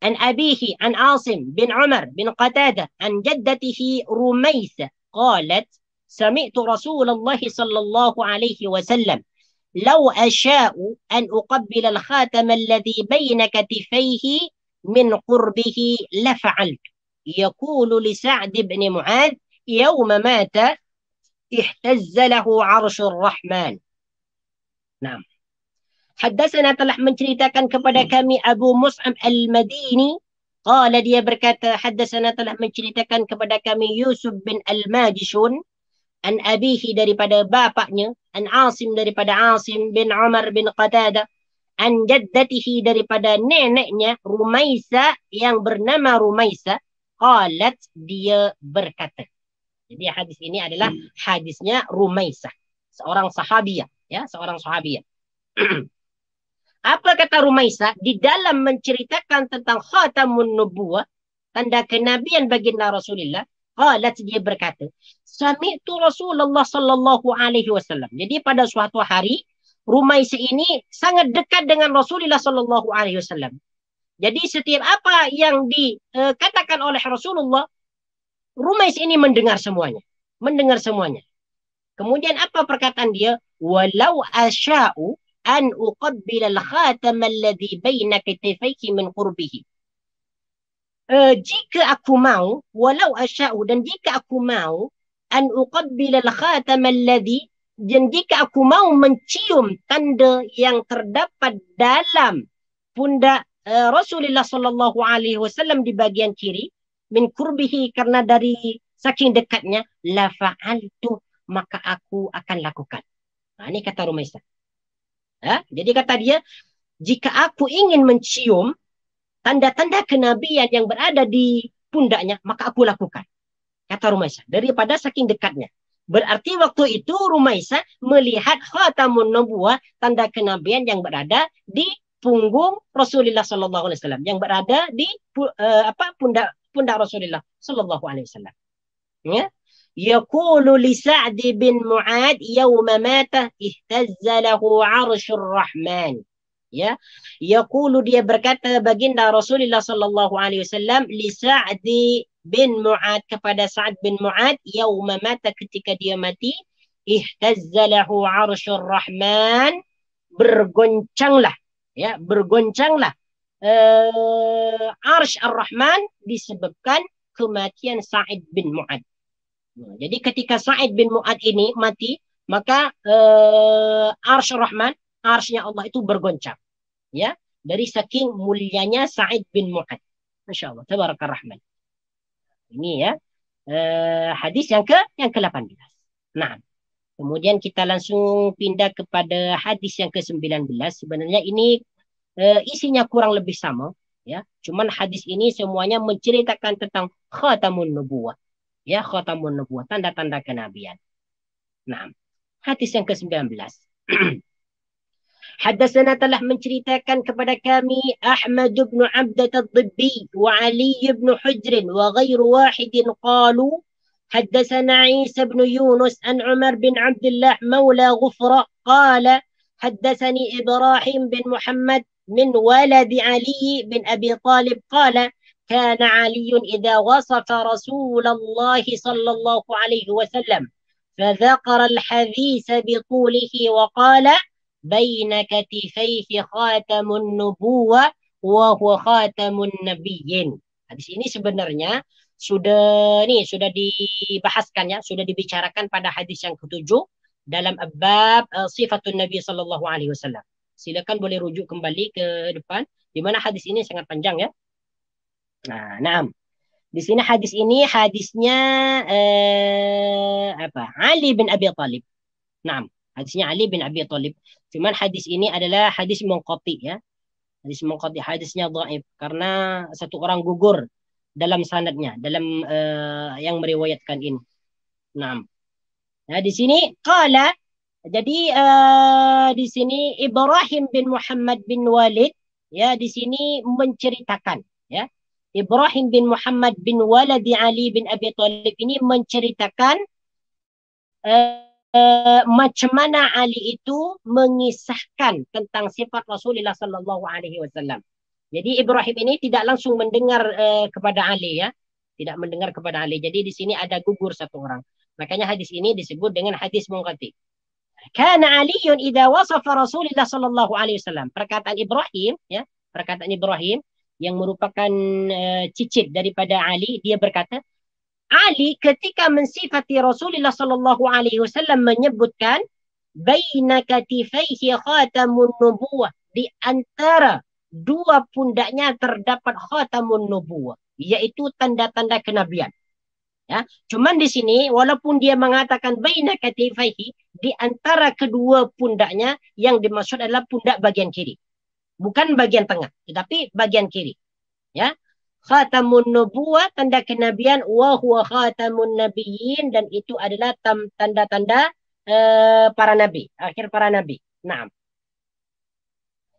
عن أبيه عن عاصم بن عمر بن قتادة عن جدته رميث قالت سمعت رسول الله صلى الله عليه وسلم لو أشاء أن أقبل الخاتم الذي بين كتفيه من قربه لفعلت يقول لسعد بن معاذ يوم مات احتز له عرش الرحمن نعم حدثنا طلح من شريطة كان كبدا كامي أبو مصعب المديني قال دي بركات حدثنا طلح من شريطة كان كبدا كامي يوسف بن الماجشون أن أبيه داري بدا بابعني أن عاصم داري بدا عاصم بن عمر بن قتادة أن جدته داري بدا نينئني روميسة يعني برنما روميسة qalat dia berkata. Jadi hadis ini adalah hmm. hadisnya Rumaisah, seorang sahabiah, ya, seorang sahabiah. Apa kata Rumaisah di dalam menceritakan tentang khatamun nubuwah, tanda kenabian baginda Rasulullah, qalat dia berkata, sami'tu Rasulullah sallallahu alaihi wasallam. Jadi pada suatu hari Rumaisah ini sangat dekat dengan Rasulullah sallallahu alaihi wasallam. Jadi setiap apa yang dikatakan eh, uh, oleh Rasulullah, Rumais ini mendengar semuanya. Mendengar semuanya. Kemudian apa perkataan dia? Walau asha'u an uqabbil al-khatam alladhi baina kitafayki min qurbihi. Eh, jika aku mau, walau asha'u dan jika aku mau, an uqabbil al-khatam alladhi dan jika aku mau mencium tanda yang terdapat dalam pundak Eh, Rasulullah sallallahu alaihi wasallam di bagian kiri min kurbihi karena dari saking dekatnya la fa'altu maka aku akan lakukan. Nah, ha, ini kata Rumaisa. Ha? Jadi kata dia, jika aku ingin mencium tanda-tanda kenabian yang berada di pundaknya, maka aku lakukan. Kata Rumaisa. Daripada saking dekatnya. Berarti waktu itu Rumaisa melihat khatamun nubuah tanda kenabian yang berada di punggung Rasulullah sallallahu alaihi wasallam yang berada di uh, apa pundak pundak Rasulullah sallallahu alaihi wasallam. Ya. Yaqulu li Sa'd bin Mu'ad yawma mata ihtazza lahu 'arsyur Rahman. Ya. Yaqulu dia berkata baginda Rasulullah sallallahu alaihi wasallam li Sa'd bin Mu'ad kepada Sa'd bin Mu'ad yawma mata ketika dia mati ihtazza lahu 'arsyur Rahman bergoncanglah ya bergoncanglah uh, arsh ar-rahman disebabkan kematian Sa'id bin Mu'ad. Jadi ketika Sa'id bin Mu'ad ini mati, maka uh, arsh ar-rahman, arshnya Allah itu bergoncang. Ya, dari saking mulianya Sa'id bin Mu'ad. Insya Allah, tabarakar rahman. Ini ya, uh, hadis yang ke yang ke belas. Nah. Kemudian kita langsung pindah kepada hadis yang ke-19. Sebenarnya ini uh, isinya kurang lebih sama. ya. Cuma hadis ini semuanya menceritakan tentang khatamun nubuah. Ya, khatamun nubuah, tanda-tanda kenabian. Nah, hadis yang ke-19. Hadasana telah menceritakan kepada kami Ahmad bin Abdat al-Dibbi wa Ali bin Hujrin wa ghairu wahidin qalu حدثنا عيسى بن يونس عن عمر بن عبد الله مولى غفرة قال حدثني إبراهيم بن محمد من ولد علي بن أبي طالب قال كان علي إذا وصف رسول الله صلى الله عليه وسلم فذكر الحديث بطوله وقال بين كتفيه خاتم النبوة وهو خاتم النبيين Hadis ini sebenarnya sudah nih sudah dibahaskan ya sudah dibicarakan pada hadis yang ketujuh dalam bab uh, sifatun Nabi Shallallahu Alaihi Wasallam silakan boleh rujuk kembali ke depan di mana hadis ini sangat panjang ya nah naam di sini hadis ini hadisnya eh, apa Ali bin Abi Thalib naam hadisnya Ali bin Abi Thalib cuman hadis ini adalah hadis mengkoti ya hadis mengkoti hadisnya dhaif karena satu orang gugur dalam sanadnya dalam uh, yang meriwayatkan ini. Naam. Nah di sini qala jadi uh, di sini Ibrahim bin Muhammad bin Walid ya di sini menceritakan ya Ibrahim bin Muhammad bin Walid Ali bin Abi Thalib ini menceritakan uh, uh, macam mana Ali itu mengisahkan tentang sifat Rasulullah sallallahu alaihi wasallam. Jadi Ibrahim ini tidak langsung mendengar eh, kepada Ali ya, tidak mendengar kepada Ali. Jadi di sini ada gugur satu orang. Makanya hadis ini disebut dengan hadis mungkati. Kana Aliun idza wasaf Rasulullah sallallahu alaihi wasallam. Perkataan Ibrahim ya, perkataan Ibrahim yang merupakan eh, cicit daripada Ali, dia berkata Ali ketika mensifati Rasulullah sallallahu alaihi wasallam menyebutkan baina katifaihi khatamun nubuah di antara dua pundaknya terdapat khatamun nubuah iaitu tanda-tanda kenabian ya cuma di sini walaupun dia mengatakan baina katifaihi di antara kedua pundaknya yang dimaksud adalah pundak bagian kiri bukan bagian tengah tetapi bagian kiri ya khatamun nubuah tanda kenabian wa huwa khatamun nabiyyin dan itu adalah tanda-tanda uh, eh, para nabi akhir para nabi Naam.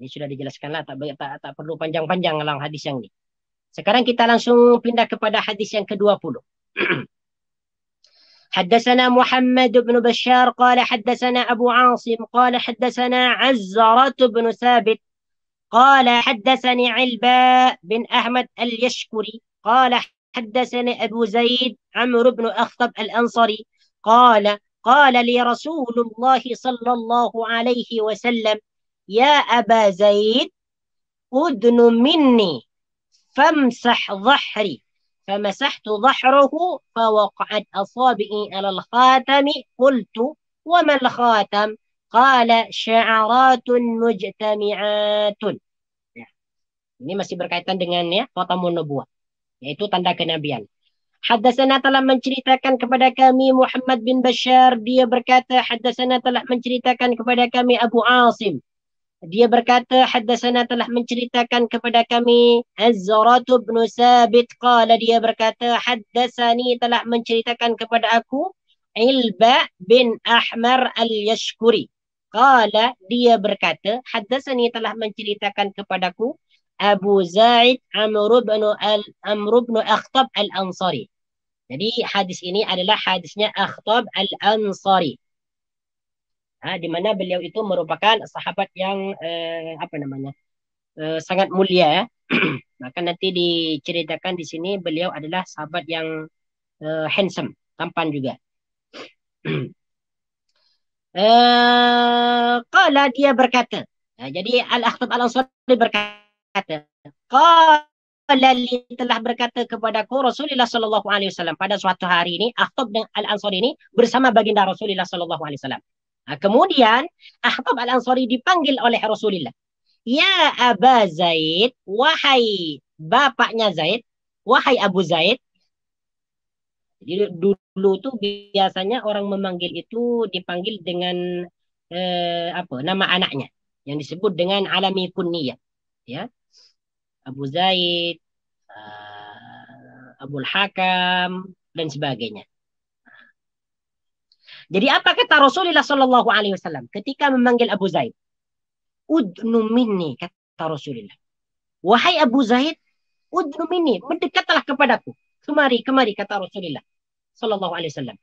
Ini sudah dijelaskanlah tak tak tak perlu panjang-panjang dalam hadis yang ni. Sekarang kita langsung pindah kepada hadis yang ke-20. حدثنا محمد بن بشار قال حدثنا أبو عاصم قال حدثنا عزرة بن ثابت قال حدثني علباء بن أحمد اليشكري قال حدثني أبو زيد عمرو بن أخطب الأنصري قال قال لي رسول الله صلى الله عليه وسلم Ya Aba Zaid, udnu minni famsah zahri. فمسحت ظهره فوقعت أصابعي al الخاتم Kultu, وما الخاتم قال شعرات مجتمعات ya. ini masih berkaitan dengan ya khatamun nubuah yaitu tanda kenabian Haddasana telah menceritakan kepada kami Muhammad bin Bashar. Dia berkata, Haddasana telah menceritakan kepada kami Abu Asim dia berkata haddasana telah menceritakan kepada kami Az-Zarat bin Sabit qala dia berkata haddasani telah menceritakan kepada aku Ilba bin Ahmar al-Yashkuri qala dia berkata haddasani telah menceritakan kepada aku Abu Zaid Amr bin al Amr bin Akhtab al-Ansari jadi hadis ini adalah hadisnya Akhtab al-Ansari ha, di mana beliau itu merupakan sahabat yang eh, apa namanya eh, sangat mulia ya. maka nanti diceritakan di sini beliau adalah sahabat yang eh, handsome tampan juga Kalau eh, dia berkata eh, jadi Al-Akhtab Al-Ansari berkata Qala li telah berkata kepada kepadaku Rasulullah sallallahu alaihi wasallam pada suatu hari ini Akhtab dan al ansor ini bersama baginda Rasulullah sallallahu alaihi wasallam Ha, kemudian Ahbab Al-Ansari dipanggil oleh Rasulullah. Ya Aba Zaid, wahai bapaknya Zaid, wahai Abu Zaid. Jadi dulu itu biasanya orang memanggil itu dipanggil dengan eh, apa nama anaknya yang disebut dengan alami kunniyah. Ya. Abu Zaid, uh, ah, Abu Hakam dan sebagainya. Jadi apa kata Rasulullah sallallahu alaihi wasallam ketika memanggil Abu Zaid? Udnu minni kata Rasulullah. Wahai Abu Zaid, udnu minni, mendekatlah kepadaku. Kemari, kemari kata Rasulullah sallallahu alaihi wasallam.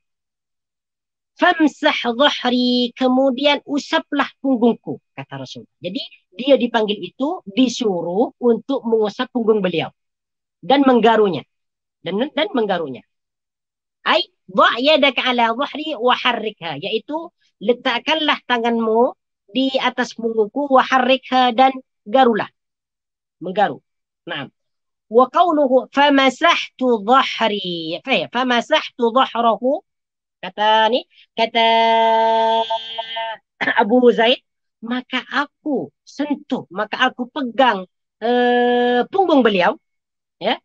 Famsah dhahri, kemudian usaplah punggungku kata Rasul. Jadi dia dipanggil itu disuruh untuk mengusap punggung beliau dan menggarunya. Dan dan menggarunya. Aik dah ke ala dhuhri wa yaitu letakkanlah tanganmu di atas punggungku wa dan garulah. Menggaru. Naam. Wa qawluhu zahri, dhahri. Fa famasahtu dhahrahu. Kata ni. Kata Abu Zaid. Maka aku sentuh. Maka aku pegang uh, punggung beliau. Ya. Yeah?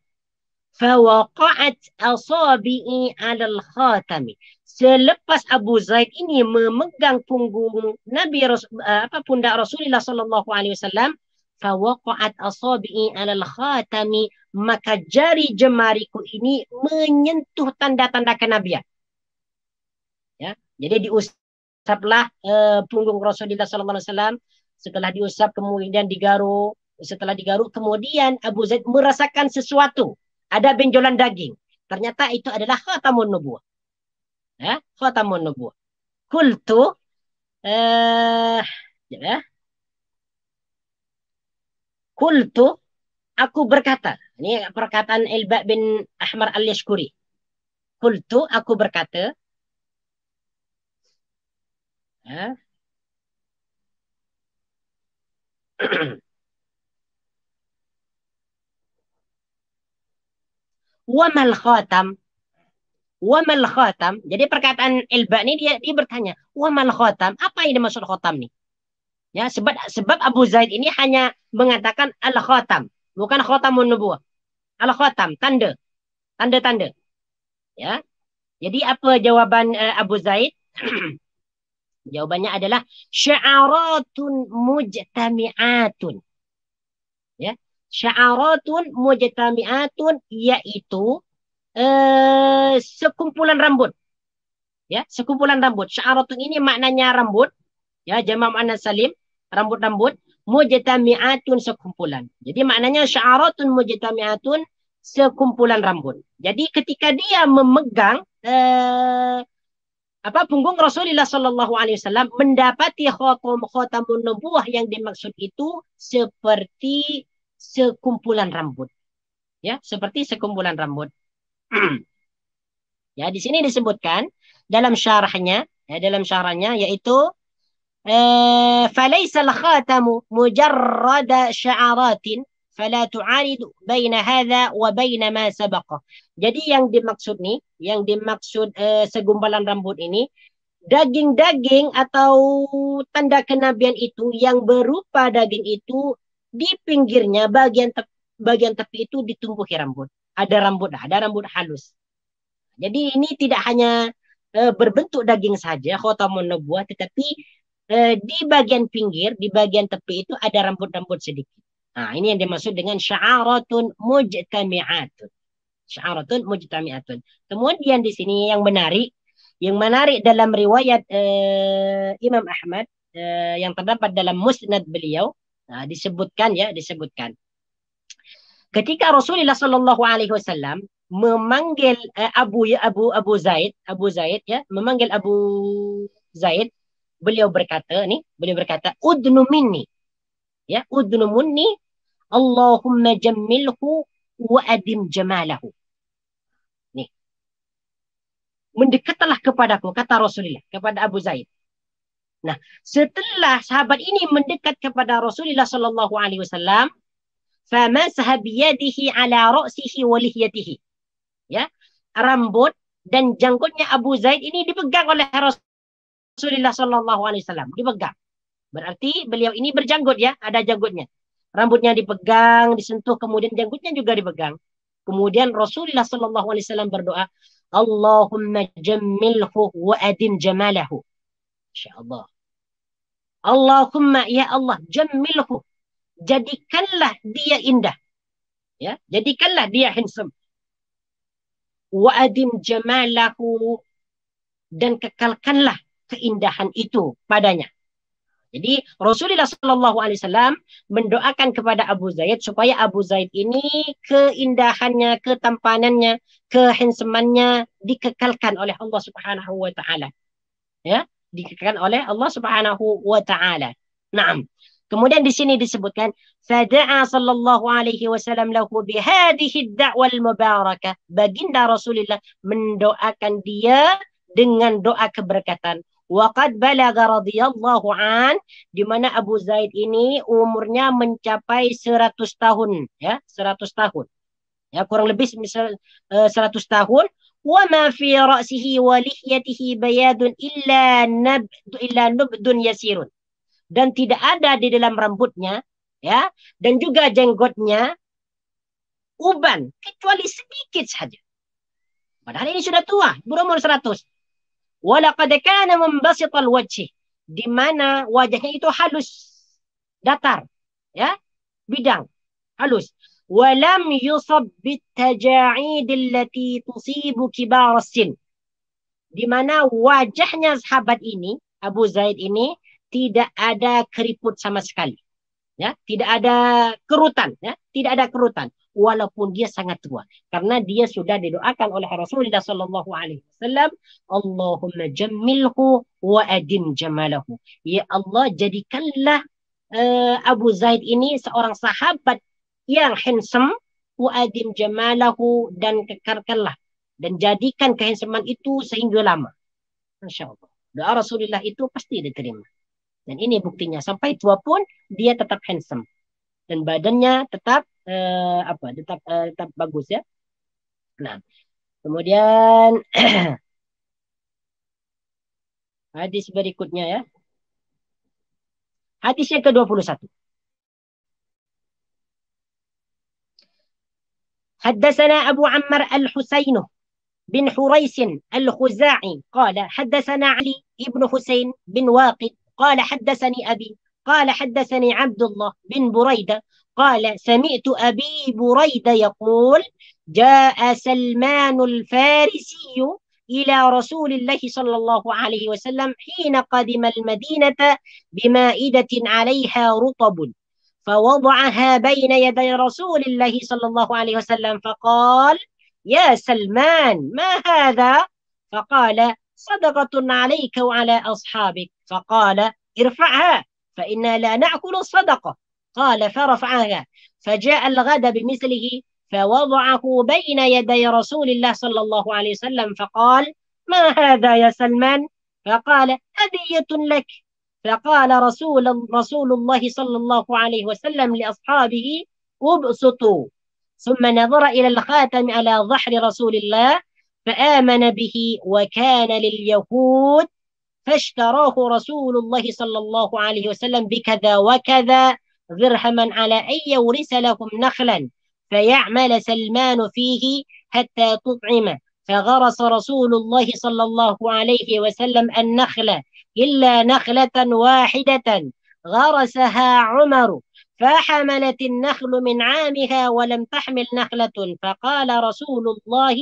fawaqa'at asabi'i 'alal khatami selepas Abu Zaid ini memegang punggung Nabi Rasul eh, apa pundak Rasulullah sallallahu alaihi wasallam fawaqa'at asabi'i 'alal khatami maka jari jemariku ini menyentuh tanda-tanda kenabian ya jadi diusaplah uh, punggung Rasulullah sallallahu alaihi wasallam setelah diusap kemudian digaruk, setelah digaruk kemudian Abu Zaid merasakan sesuatu ada benjolan daging. Ternyata itu adalah khatamun nubuah. Ya, eh, khatamun nubuah. Kultu eh ya. Eh. Kultu aku berkata. Ini perkataan Ilba bin Ahmar Al-Yashkuri. Kultu aku berkata. Ya. wamal khatam wamal khatam jadi perkataan ilba ini dia dia bertanya wamal khatam apa yang dimaksud khatam nih ya sebab sebab Abu Zaid ini hanya mengatakan al khatam bukan khatamun nubuah al khatam tanda tanda-tanda ya jadi apa jawaban uh, Abu Zaid jawabannya adalah syi'aratun mujtami'atun syaaratun mujtamiatun yaitu uh, sekumpulan rambut. Ya, sekumpulan rambut. Syaaratun ini maknanya rambut. Ya, jamak mana salim, rambut-rambut mujtamiatun sekumpulan. Jadi maknanya syaaratun mujtamiatun sekumpulan rambut. Jadi ketika dia memegang uh, apa punggung Rasulullah sallallahu alaihi wasallam mendapati khatam khatamun nubuah yang dimaksud itu seperti sekumpulan rambut. Ya, seperti sekumpulan rambut. ya, di sini disebutkan dalam syarahnya, ya, dalam syarahnya yaitu eh falaysa al-khatamu mujarrada sya'aratin fala tu'aridu baina hadha wa baina ma sabaqa. Jadi yang dimaksud ni, yang dimaksud eh, segumpalan rambut ini daging-daging atau tanda kenabian itu yang berupa daging itu di pinggirnya bagian te bagian tepi itu ditumpuki rambut. Ada rambut ada rambut halus. Jadi ini tidak hanya uh, berbentuk daging saja khotamun nubuah tetapi uh, di bagian pinggir, di bagian tepi itu ada rambut-rambut sedikit. Nah, ha, ini yang dimaksud dengan syaratun mujtami'atun. Syaratun mujtami'atun. Kemudian di sini yang menarik, yang menarik dalam riwayat uh, Imam Ahmad uh, yang terdapat dalam Musnad beliau Ha, disebutkan ya, disebutkan. Ketika Rasulullah sallallahu alaihi wasallam memanggil uh, Abu ya Abu Abu Zaid, Abu Zaid ya, memanggil Abu Zaid, beliau berkata ni, beliau berkata udnu minni. Ya, udnu minni Allahumma jammilhu wa adim jamalahu. Nih. Mendekatlah kepadaku kata Rasulullah kepada Abu Zaid. Nah, setelah sahabat ini mendekat kepada Rasulullah Sallallahu Alaihi Wasallam, famasaha biyadihi ala ra'sihi wa lihyatihi. Ya, rambut dan janggutnya Abu Zaid ini dipegang oleh Rasulullah Sallallahu Alaihi Wasallam, dipegang. Berarti beliau ini berjanggut ya, ada janggutnya. Rambutnya dipegang, disentuh, kemudian janggutnya juga dipegang. Kemudian Rasulullah Sallallahu Alaihi Wasallam berdoa, Allahumma jammilhu wa adim jamalahu. Insya Allah. Allahumma ya Allah jamilhu jadikanlah dia indah ya jadikanlah dia handsome wa adim jamalahu dan kekalkanlah keindahan itu padanya jadi Rasulullah sallallahu alaihi wasallam mendoakan kepada Abu Zaid supaya Abu Zaid ini keindahannya, ketampanannya, kehensemannya dikekalkan oleh Allah Subhanahu wa taala. Ya, dikatakan oleh Allah Subhanahu wa taala. Naam. Kemudian di sini disebutkan fad'a sallallahu alaihi wasallam lahu bihadhihi ad-da'wa al-mubarakah. Baginda Rasulullah mendoakan dia dengan doa keberkatan. Wa qad balagha radhiyallahu an di mana Abu Zaid ini umurnya mencapai 100 tahun ya, 100 tahun. Ya kurang lebih misal 100 eh, tahun وما في رأسه ولحيته بياد إلا نبد إلا نبد يسيرun dan tidak ada di dalam rambutnya ya dan juga jenggotnya uban kecuali sedikit saja padahal ini sudah tua berumur 100 walaqad kana membasital wajhi di mana wajahnya itu halus datar ya bidang halus ولم يصب بالتجاعيد التي تصيب kibar السن di mana wajahnya sahabat ini Abu Zaid ini tidak ada keriput sama sekali ya tidak ada kerutan ya tidak ada kerutan walaupun dia sangat tua karena dia sudah didoakan oleh Rasulullah sallallahu alaihi wasallam Allahumma jammilhu wa adim jamalahu ya Allah jadikanlah eh, Abu Zaid ini seorang sahabat yang handsome Wa'adim jamalahu dan kekarkanlah Dan jadikan kehensaman itu sehingga lama Masya Doa Rasulullah itu pasti diterima Dan ini buktinya Sampai tua pun dia tetap handsome Dan badannya tetap uh, apa tetap, uh, tetap bagus ya Nah Kemudian Hadis berikutnya ya Hadis yang ke-21 حدثنا أبو عمر الحسين بن حريس الخزاعي قال حدثنا علي بن حسين بن واقد قال حدثني أبي قال حدثني عبد الله بن بريدة قال سمعت أبي بريدة يقول جاء سلمان الفارسي إلى رسول الله صلى الله عليه وسلم حين قدم المدينة بمائدة عليها رطب فوضعها بين يدي رسول الله صلى الله عليه وسلم فقال يا سلمان ما هذا فقال صدقة عليك وعلى أصحابك فقال ارفعها فإنا لا نأكل الصدقة قال فرفعها فجاء الغد بمثله فوضعه بين يدي رسول الله صلى الله عليه وسلم فقال ما هذا يا سلمان فقال هدية لك فقال رسول رسول الله صلى الله عليه وسلم لأصحابه ابسطوا ثم نظر إلى الخاتم على ظهر رسول الله فآمن به وكان لليهود فاشتراه رسول الله صلى الله عليه وسلم بكذا وكذا درهما على أن يورث لهم نخلا فيعمل سلمان فيه حتى تطعمه فغرس رسول الله صلى الله عليه وسلم النخلة إلا نخلة واحدة غرسها عمر فحملت النخل من عامها ولم تحمل نخلة فقال رسول الله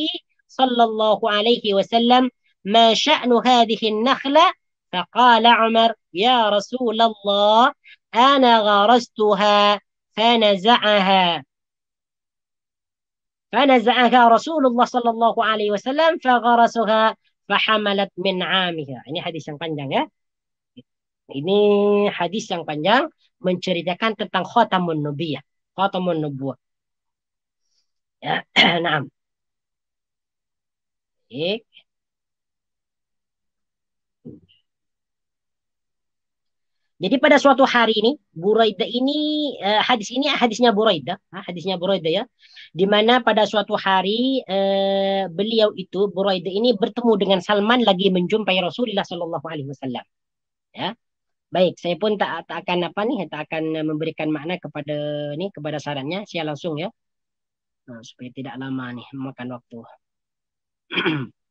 صلى الله عليه وسلم ما شأن هذه النخلة فقال عمر يا رسول الله أنا غرستها فنزعها فنزعها رسول الله Shallallahu Alaihi Wasallam فغرسها فحملت من عامها ini hadis yang panjang ya ini hadis yang panjang menceritakan tentang khatamun nubiyah khatamun nubuah ya nah baik Jadi pada suatu hari ini Buraidah ini eh, hadis ini hadisnya Buraidah, hadisnya Buraidah ya. di mana pada suatu hari uh, beliau itu Buraida ini bertemu dengan Salman lagi menjumpai Rasulullah sallallahu alaihi wasallam. Ya. Baik, saya pun tak tak akan apa nih, tak akan memberikan makna kepada ni kepada sarannya, saya langsung ya. Nah, ha, supaya tidak lama nih makan waktu.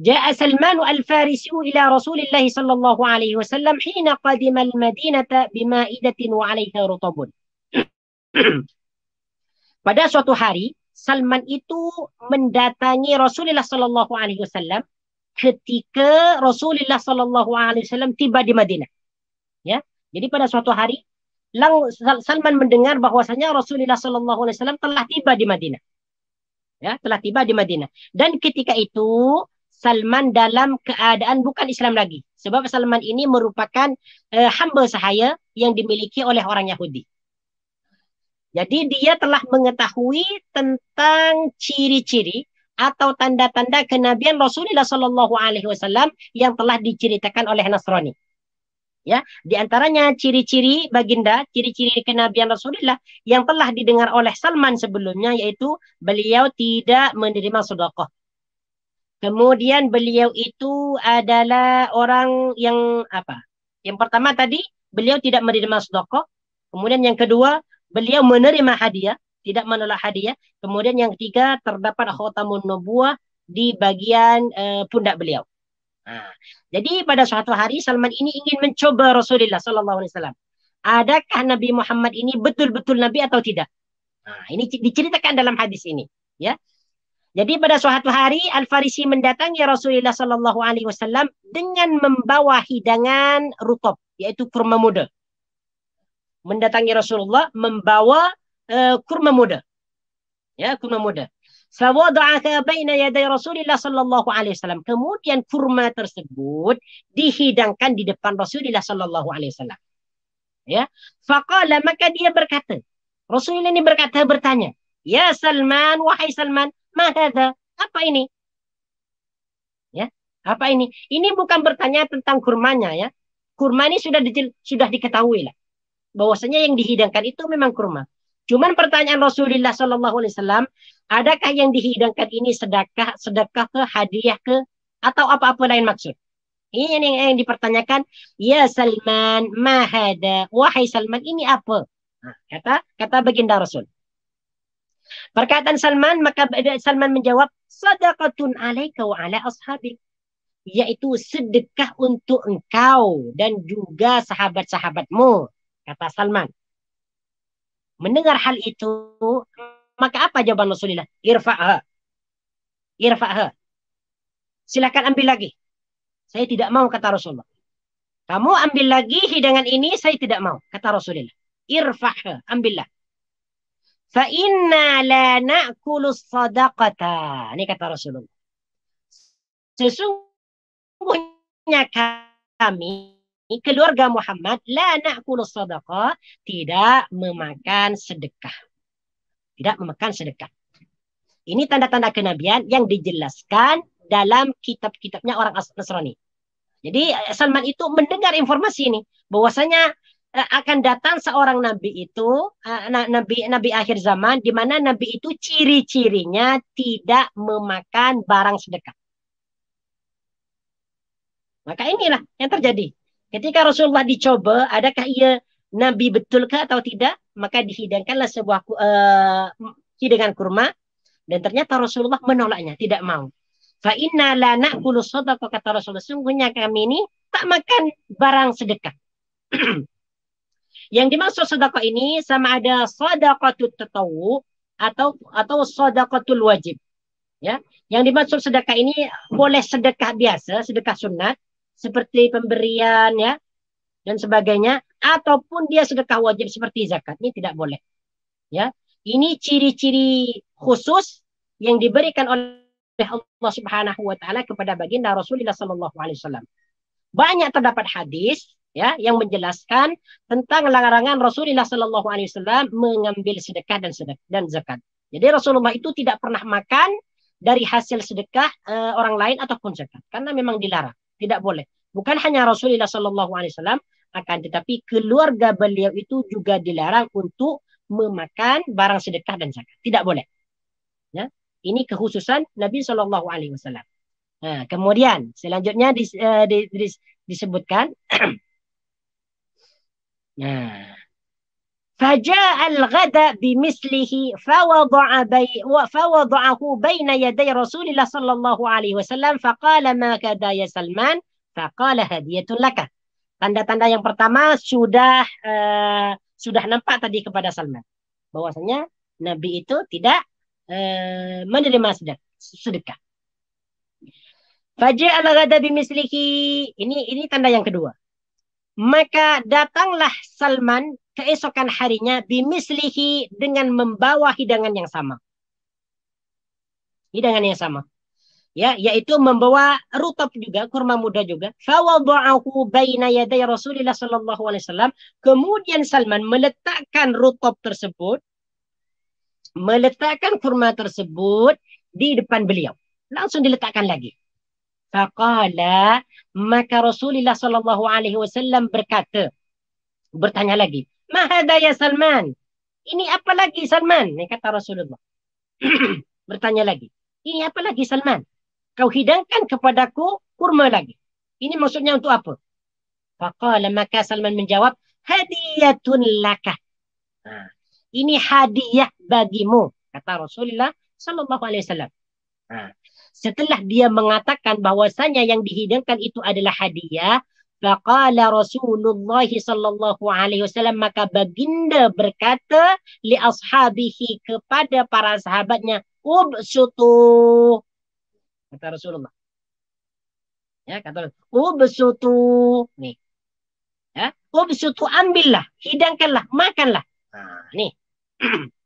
جاء سلمان الفارسي إلى رسول الله صلى الله عليه وسلم حين قدم المدينة بمائدة وعليها رطب Pada suatu hari, Salman itu mendatangi Rasulullah sallallahu alaihi wasallam ketika Rasulullah sallallahu alaihi wasallam tiba di Madinah. Ya. Jadi pada suatu hari, Salman mendengar bahwasanya Rasulullah sallallahu alaihi wasallam telah tiba di Madinah. Ya, telah tiba di Madinah. Dan ketika itu, Salman dalam keadaan bukan Islam lagi. Sebab Salman ini merupakan uh, hamba sahaya yang dimiliki oleh orang Yahudi. Jadi dia telah mengetahui tentang ciri-ciri atau tanda-tanda kenabian Rasulullah sallallahu alaihi wasallam yang telah diceritakan oleh Nasrani. Ya, di antaranya ciri-ciri baginda, ciri-ciri kenabian Rasulullah yang telah didengar oleh Salman sebelumnya yaitu beliau tidak menerima sedekah. Kemudian beliau itu adalah orang yang apa? Yang pertama tadi beliau tidak menerima sedekah. Kemudian yang kedua, beliau menerima hadiah, tidak menolak hadiah. Kemudian yang ketiga, terdapat khotamun nubuah di bagian uh, pundak beliau. Ha. Jadi pada suatu hari Salman ini ingin mencoba Rasulullah sallallahu alaihi wasallam. Adakah Nabi Muhammad ini betul-betul nabi atau tidak? Ha. ini diceritakan dalam hadis ini, ya. Jadi pada suatu hari Al Farisi mendatangi Rasulullah sallallahu alaihi wasallam dengan membawa hidangan rutab yaitu kurma muda. Mendatangi Rasulullah membawa uh, kurma muda. Ya, kurma muda. Fawada'aka baina yaday Rasulillah sallallahu alaihi wasallam. Kemudian kurma tersebut dihidangkan di depan Rasulullah sallallahu alaihi wasallam. Ya. Faqala maka dia berkata. Rasulullah ini berkata bertanya, "Ya Salman, wahai Salman, Mahada. Apa ini? Ya, apa ini? Ini bukan bertanya tentang kurmanya ya. Kurma ini sudah di, sudah diketahui lah. Bahwasanya yang dihidangkan itu memang kurma. Cuma pertanyaan Rasulullah Sallallahu Alaihi Wasallam, adakah yang dihidangkan ini sedekah, sedekah ke hadiah ke atau apa-apa lain maksud? Ini yang, yang dipertanyakan. Ya Salman, mahada, wahai Salman, ini apa? Ha, kata kata baginda Rasul. Perkataan Salman, maka Salman menjawab, Sadaqatun alaika wa ala ashabik. yaitu sedekah untuk engkau dan juga sahabat-sahabatmu. Kata Salman. Mendengar hal itu, maka apa jawaban Rasulullah? Irfa'ha. Irfa'ha. Silakan ambil lagi. Saya tidak mau, kata Rasulullah. Kamu ambil lagi hidangan ini, saya tidak mau, kata Rasulullah. Irfa'ha. Ambillah fa inna la na'kulu sadaqata ini kata Rasulullah sesungguhnya kami keluarga Muhammad la na'kulu sadaqa tidak memakan sedekah tidak memakan sedekah ini tanda-tanda kenabian yang dijelaskan dalam kitab-kitabnya orang Nasrani. Jadi Salman itu mendengar informasi ini bahwasanya Eh, akan datang seorang nabi itu eh, nabi nabi akhir zaman di mana nabi itu ciri-cirinya tidak memakan barang sedekah. Maka inilah yang terjadi. Ketika Rasulullah dicoba, adakah ia nabi betulkah atau tidak? Maka dihidangkanlah sebuah uh, hidangan kurma dan ternyata Rasulullah menolaknya, tidak mau. Fa inna la na'kulu kata Rasulullah. Sungguhnya kami ini tak makan barang sedekah. Yang dimaksud sedekah ini sama ada sedekah tatawu atau atau sedekah wajib. Ya. Yang dimaksud sedekah ini boleh sedekah biasa, sedekah sunat seperti pemberian ya dan sebagainya ataupun dia sedekah wajib seperti zakat. Ini tidak boleh. Ya. Ini ciri-ciri khusus yang diberikan oleh Allah Subhanahu wa taala kepada baginda Rasulullah sallallahu alaihi wasallam. Banyak terdapat hadis ya yang menjelaskan tentang larangan Rasulullah sallallahu alaihi wasallam mengambil sedekah dan sedekah dan zakat. Jadi Rasulullah itu tidak pernah makan dari hasil sedekah uh, orang lain ataupun zakat karena memang dilarang, tidak boleh. Bukan hanya Rasulullah sallallahu alaihi wasallam akan tetapi keluarga beliau itu juga dilarang untuk memakan barang sedekah dan zakat. Tidak boleh. Ya. Ini kekhususan Nabi sallallahu alaihi wasallam. Nah, kemudian selanjutnya eh, di, uh, di, di, disebutkan فجاء الغداء بمثله فوضع بي فوضعه بين يدي رسول الله صلى الله عليه وسلم فقال ما كذا يا سلمان فقال هدية لك tanda-tanda yang pertama sudah uh, sudah nampak tadi kepada Salman bahwasanya Nabi itu tidak uh, menerima sedekah sedekah Faja'al ghadabi mislihi ini ini tanda yang kedua maka datanglah Salman keesokan harinya bimislihi dengan membawa hidangan yang sama. Hidangan yang sama. Ya, yaitu membawa rutab juga, kurma muda juga. Fawadu'ahu baina yaday Rasulullah sallallahu alaihi wasallam. Kemudian Salman meletakkan rutab tersebut meletakkan kurma tersebut di depan beliau. Langsung diletakkan lagi. Faqala maka Rasulullah sallallahu alaihi wasallam berkata bertanya lagi, "Ma hada ya Salman? Ini apa lagi Salman?" Ini kata Rasulullah. bertanya lagi, "Ini apa lagi Salman? Kau hidangkan kepadaku kurma lagi. Ini maksudnya untuk apa?" Faqala maka Salman menjawab, "Hadiyatun laka." Ha. ini hadiah bagimu kata Rasulullah sallallahu alaihi wasallam. Ha setelah dia mengatakan bahwasanya yang dihidangkan itu adalah hadiah faqala rasulullah sallallahu alaihi wasallam maka baginda berkata li ashabihi kepada para sahabatnya ubsutu kata rasulullah ya kata ubsutu nih ya ubsutu ambillah hidangkanlah makanlah nah ha, nih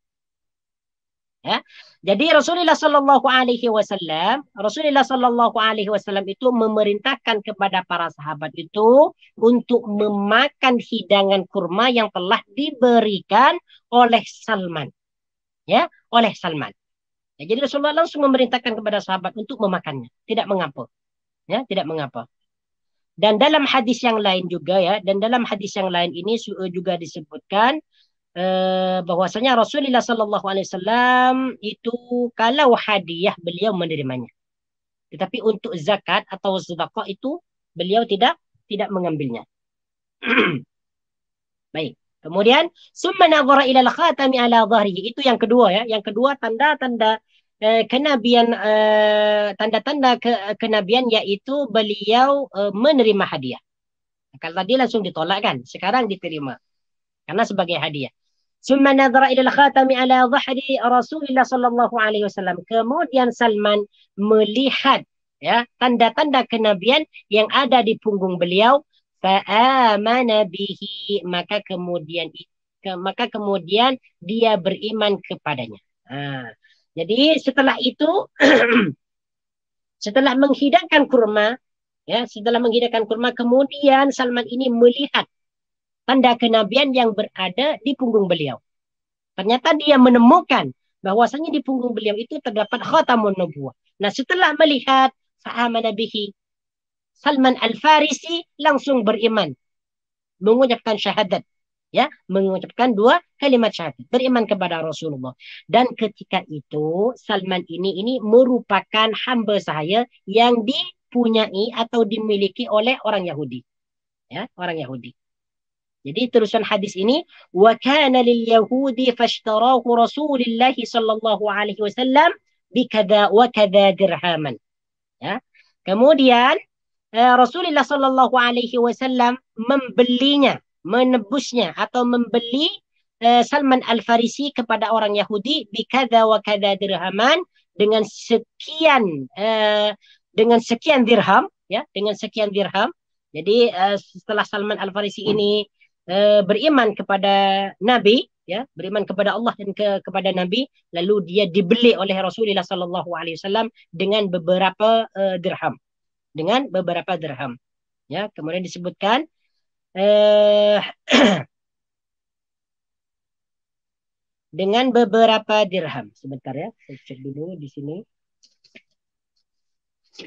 Ya. Jadi Rasulullah sallallahu alaihi wasallam, Rasulullah sallallahu alaihi wasallam itu memerintahkan kepada para sahabat itu untuk memakan hidangan kurma yang telah diberikan oleh Salman. Ya, oleh Salman. Ya, jadi Rasulullah langsung memerintahkan kepada sahabat untuk memakannya, tidak mengapa. Ya, tidak mengapa. Dan dalam hadis yang lain juga ya, dan dalam hadis yang lain ini eh, juga disebutkan uh, eh, bahwasanya Rasulullah sallallahu alaihi wasallam itu kalau hadiah beliau menerimanya. Tetapi untuk zakat atau sedekah itu beliau tidak tidak mengambilnya. Baik. Kemudian summa nazara ila al-khatami ala dhahrihi. Itu yang kedua ya. Yang kedua tanda-tanda eh, kenabian eh, tanda-tanda ke, kenabian yaitu beliau eh, menerima hadiah. Kalau tadi langsung ditolak kan, sekarang diterima. Karena sebagai hadiah. Summa nazara ila al-khatami ala dhahri Rasulillah sallallahu alaihi wasallam. Kemudian Salman melihat ya tanda-tanda kenabian yang ada di punggung beliau fa amana bihi maka kemudian ke, maka kemudian dia beriman kepadanya. Ha. Jadi setelah itu setelah menghidangkan kurma ya setelah menghidangkan kurma kemudian Salman ini melihat tanda kenabian yang berada di punggung beliau. Ternyata dia menemukan bahwasanya di punggung beliau itu terdapat khatamun nubuah. Nah, setelah melihat fa'amana bihi Salman Al-Farisi langsung beriman mengucapkan syahadat ya mengucapkan dua kalimat syahadat beriman kepada Rasulullah dan ketika itu Salman ini ini merupakan hamba saya yang dipunyai atau dimiliki oleh orang Yahudi ya orang Yahudi jadi terusan hadis ini wa kana lil yahudi fashtarahu Rasulullah sallallahu alaihi wasallam bikadha wa kadha dirhaman. Ya. Kemudian eh, Rasulullah sallallahu alaihi wasallam membelinya, menebusnya atau membeli eh, Salman al-Farisi kepada orang Yahudi bikadha wa kadha dirhaman dengan sekian eh, dengan sekian dirham ya, dengan sekian dirham. Jadi setelah Salman al-Farisi ini hmm. Eh, beriman kepada Nabi, ya, beriman kepada Allah dan ke, kepada Nabi, lalu dia dibeli oleh Rasulullah Sallallahu Alaihi Wasallam dengan beberapa uh, dirham, dengan beberapa dirham, ya. Kemudian disebutkan. Uh, dengan beberapa dirham. Sebentar ya, saya cek dulu di sini.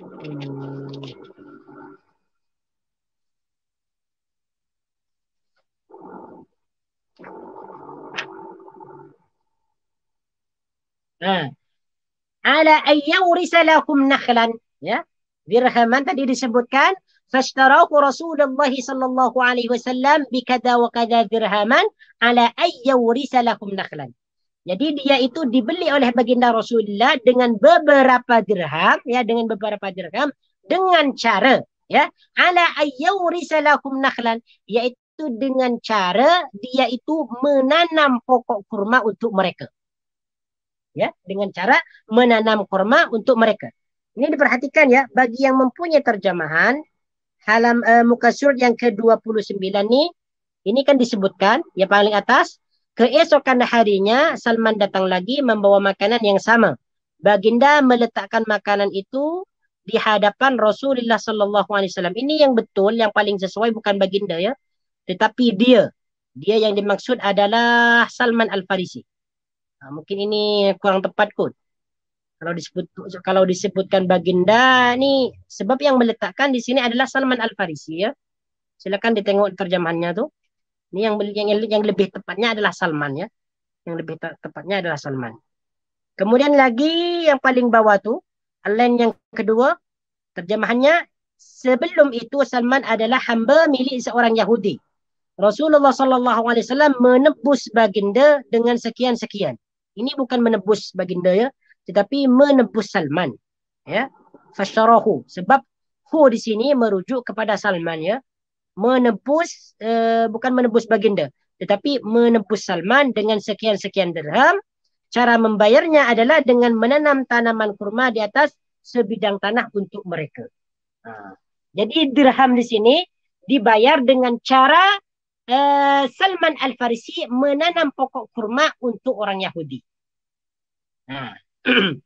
Hmm. Hmm. ala ayyawrisalakum nakhlan ya dirhaman tadi disebutkan fashtarahu rasulullah sallallahu alaihi wasallam bikada wa kada dirhaman ala ayyawrisalakum nakhlan jadi dia itu dibeli oleh baginda Rasulullah dengan beberapa dirham ya dengan beberapa dirham dengan cara ya ala ayyawrisalakum nakhlan yaitu itu dengan cara dia itu menanam pokok kurma untuk mereka. Ya, dengan cara menanam kurma untuk mereka. Ini diperhatikan ya bagi yang mempunyai terjemahan halam uh, eh, muka surat yang ke-29 ni ini kan disebutkan yang paling atas keesokan harinya Salman datang lagi membawa makanan yang sama. Baginda meletakkan makanan itu di hadapan Rasulullah sallallahu alaihi wasallam. Ini yang betul yang paling sesuai bukan baginda ya. Tetapi dia, dia yang dimaksud adalah Salman Al-Farisi. Ha, mungkin ini kurang tepat kot. Kalau disebut kalau disebutkan baginda ni sebab yang meletakkan di sini adalah Salman Al-Farisi ya. Silakan ditengok terjemahannya tu. Ini yang yang yang lebih tepatnya adalah Salman ya. Yang lebih te- tepatnya adalah Salman. Kemudian lagi yang paling bawah tu, lain yang kedua, terjemahannya sebelum itu Salman adalah hamba milik seorang Yahudi. Rasulullah sallallahu alaihi wasallam menebus baginda dengan sekian-sekian. Ini bukan menebus baginda ya, tetapi menebus Salman. Ya. Fasharahu sebab hu di sini merujuk kepada Salman ya. Menebus uh, bukan menebus baginda, tetapi menebus Salman dengan sekian-sekian dirham. Cara membayarnya adalah dengan menanam tanaman kurma di atas sebidang tanah untuk mereka. Ha. Jadi dirham di sini dibayar dengan cara Eh, Salman Al-Farisi menanam pokok kurma untuk orang Yahudi. Ha.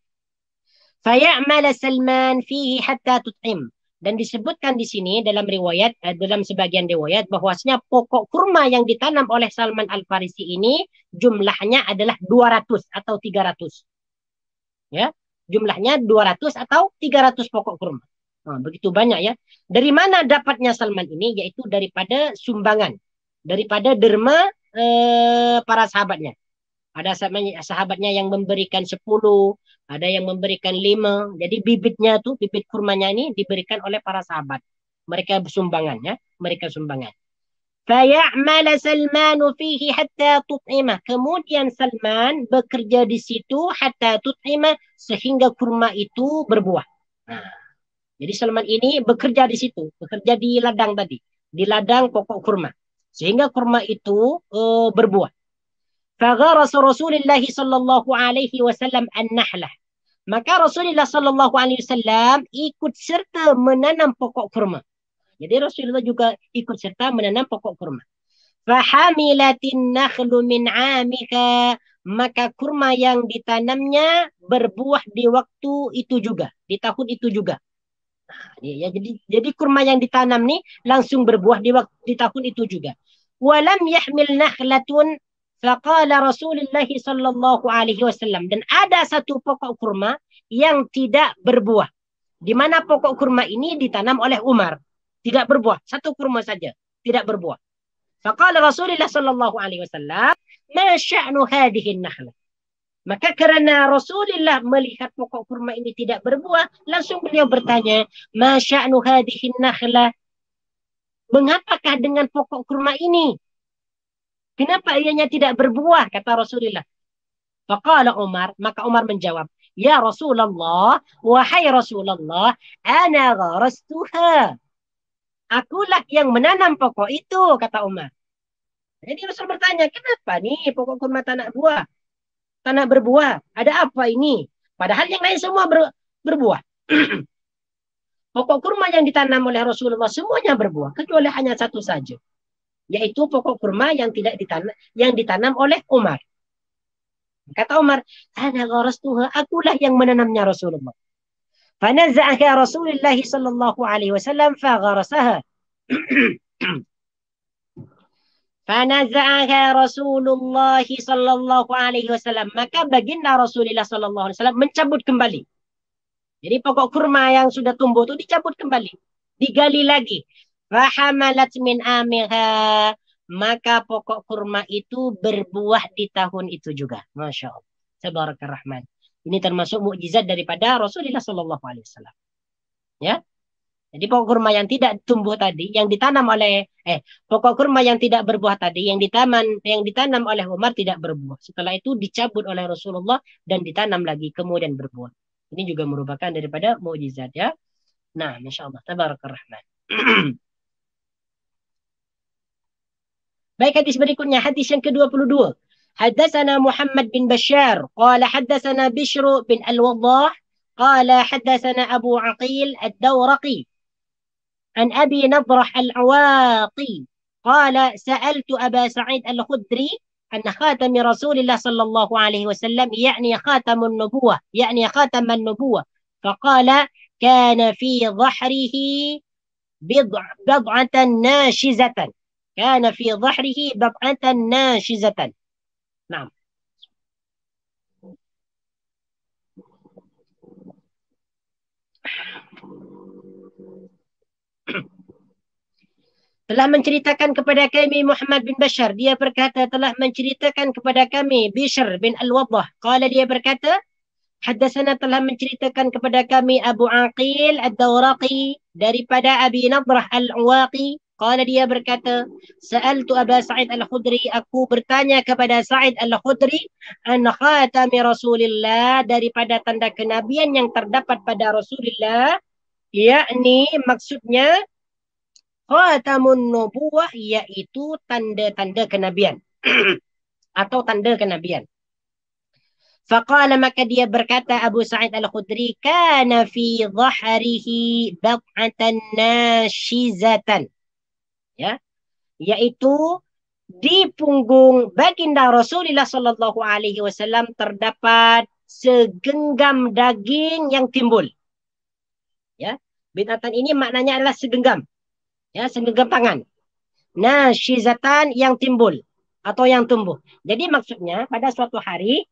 Faya'mal Salman fihi hatta tut'im. Dan disebutkan di sini dalam riwayat, eh, dalam sebagian riwayat bahwasanya pokok kurma yang ditanam oleh Salman Al-Farisi ini jumlahnya adalah 200 atau 300. Ya, jumlahnya 200 atau 300 pokok kurma. Nah, ha, begitu banyak ya. Dari mana dapatnya Salman ini? Yaitu daripada sumbangan daripada derma e, para sahabatnya. Ada sahabatnya yang memberikan sepuluh, ada yang memberikan lima. Jadi bibitnya tuh, bibit kurmanya ini diberikan oleh para sahabat. Mereka sumbangan ya, mereka sumbangan. Fayamal Salman fihi hatta tutima. Kemudian Salman bekerja di situ hatta tut'imah sehingga kurma itu berbuah. Ha. jadi Salman ini bekerja di situ, bekerja di ladang tadi, di ladang pokok kurma sehingga kurma itu uh, berbuah. Fagharas Rasulullah sallallahu alaihi wasallam an-nahlah. Maka Rasulullah sallallahu alaihi wasallam ikut serta menanam pokok kurma. Jadi Rasulullah juga ikut serta menanam pokok kurma. Fahamilatin nakhlu min amika. Maka kurma yang ditanamnya berbuah di waktu itu juga. Di tahun itu juga. Ya, ya, jadi jadi kurma yang ditanam ni langsung berbuah di waktu di tahun itu juga. Walam yahmil nakhlatun faqala Rasulullah sallallahu alaihi wasallam dan ada satu pokok kurma yang tidak berbuah. Di mana pokok kurma ini ditanam oleh Umar, tidak berbuah, satu kurma saja, tidak berbuah. Faqala Rasulullah sallallahu alaihi wasallam, "Ma sya'nu hadhihi an-nakhlah?" Maka kerana Rasulullah melihat pokok kurma ini tidak berbuah, langsung beliau bertanya, Ma sya'nu hadihin nakhla? Mengapakah dengan pokok kurma ini? Kenapa ianya tidak berbuah? Kata Rasulullah. Faqala Umar, maka Umar menjawab, Ya Rasulullah, wahai Rasulullah, ana gharastuha. Akulah yang menanam pokok itu, kata Umar. Jadi Rasul bertanya, kenapa nih pokok kurma tak nak buah? tanah berbuah. Ada apa ini? Padahal yang lain semua ber, berbuah. pokok kurma yang ditanam oleh Rasulullah semuanya berbuah kecuali hanya satu saja yaitu pokok kurma yang tidak ditanam yang ditanam oleh Umar. Kata Umar, "Ana gharastuha, akulah yang menanamnya Rasulullah." Fanazza'aka Rasulullah sallallahu alaihi wasallam fa فنزعها ya Rasulullah Sallallahu Alaihi Wasallam maka baginda Rasulullah Sallallahu Alaihi Wasallam mencabut kembali jadi pokok kurma yang sudah tumbuh itu dicabut kembali digali lagi fahamalat min amiha maka pokok kurma itu berbuah di tahun itu juga Masya Allah Sabarakar Rahman ini termasuk mukjizat daripada Rasulullah sallallahu alaihi wasallam ya jadi pokok kurma yang tidak tumbuh tadi yang ditanam oleh eh pokok kurma yang tidak berbuah tadi yang ditanam yang ditanam oleh Umar tidak berbuah. Setelah itu dicabut oleh Rasulullah dan ditanam lagi kemudian berbuah. Ini juga merupakan daripada mukjizat ya. Nah, insyaallah tabarakallah Baik hadis berikutnya hadis yang ke-22. Haddatsana Muhammad bin Bashar qala haddatsana Bishru bin Al-Wadhah قال حدثنا أبو عقيل الدورقي عن أبي نضرح العواطي قال سألت أبا سعيد الخدري أن خاتم رسول الله صلى الله عليه وسلم يعني خاتم النبوة يعني خاتم النبوة فقال كان في ظهره بضع بضعة ناشزة كان في ظهره بضعة ناشزة telah menceritakan kepada kami Muhammad bin Bashar. Dia berkata telah menceritakan kepada kami Bishr bin Al-Wabah. Kala dia berkata, Haddasana telah menceritakan kepada kami Abu Aqil Ad-Dawraqi daripada Abi Nadrah Al-Uwaqi. Kala dia berkata, Sa'al tu Aba Sa'id Al-Khudri, aku bertanya kepada Sa'id Al-Khudri, An khatami Rasulillah daripada tanda kenabian yang terdapat pada Rasulillah, yakni maksudnya khatamun nubuwah iaitu tanda-tanda kenabian atau tanda kenabian faqala maka dia berkata Abu Sa'id Al-Khudri kana fi dhahrihi bat'atan nashizatan ya yaitu di punggung baginda Rasulullah sallallahu alaihi wasallam terdapat segenggam daging yang timbul Binatan ini maknanya adalah segenggam. Ya, segenggam tangan. Nah, syizatan yang timbul atau yang tumbuh. Jadi maksudnya pada suatu hari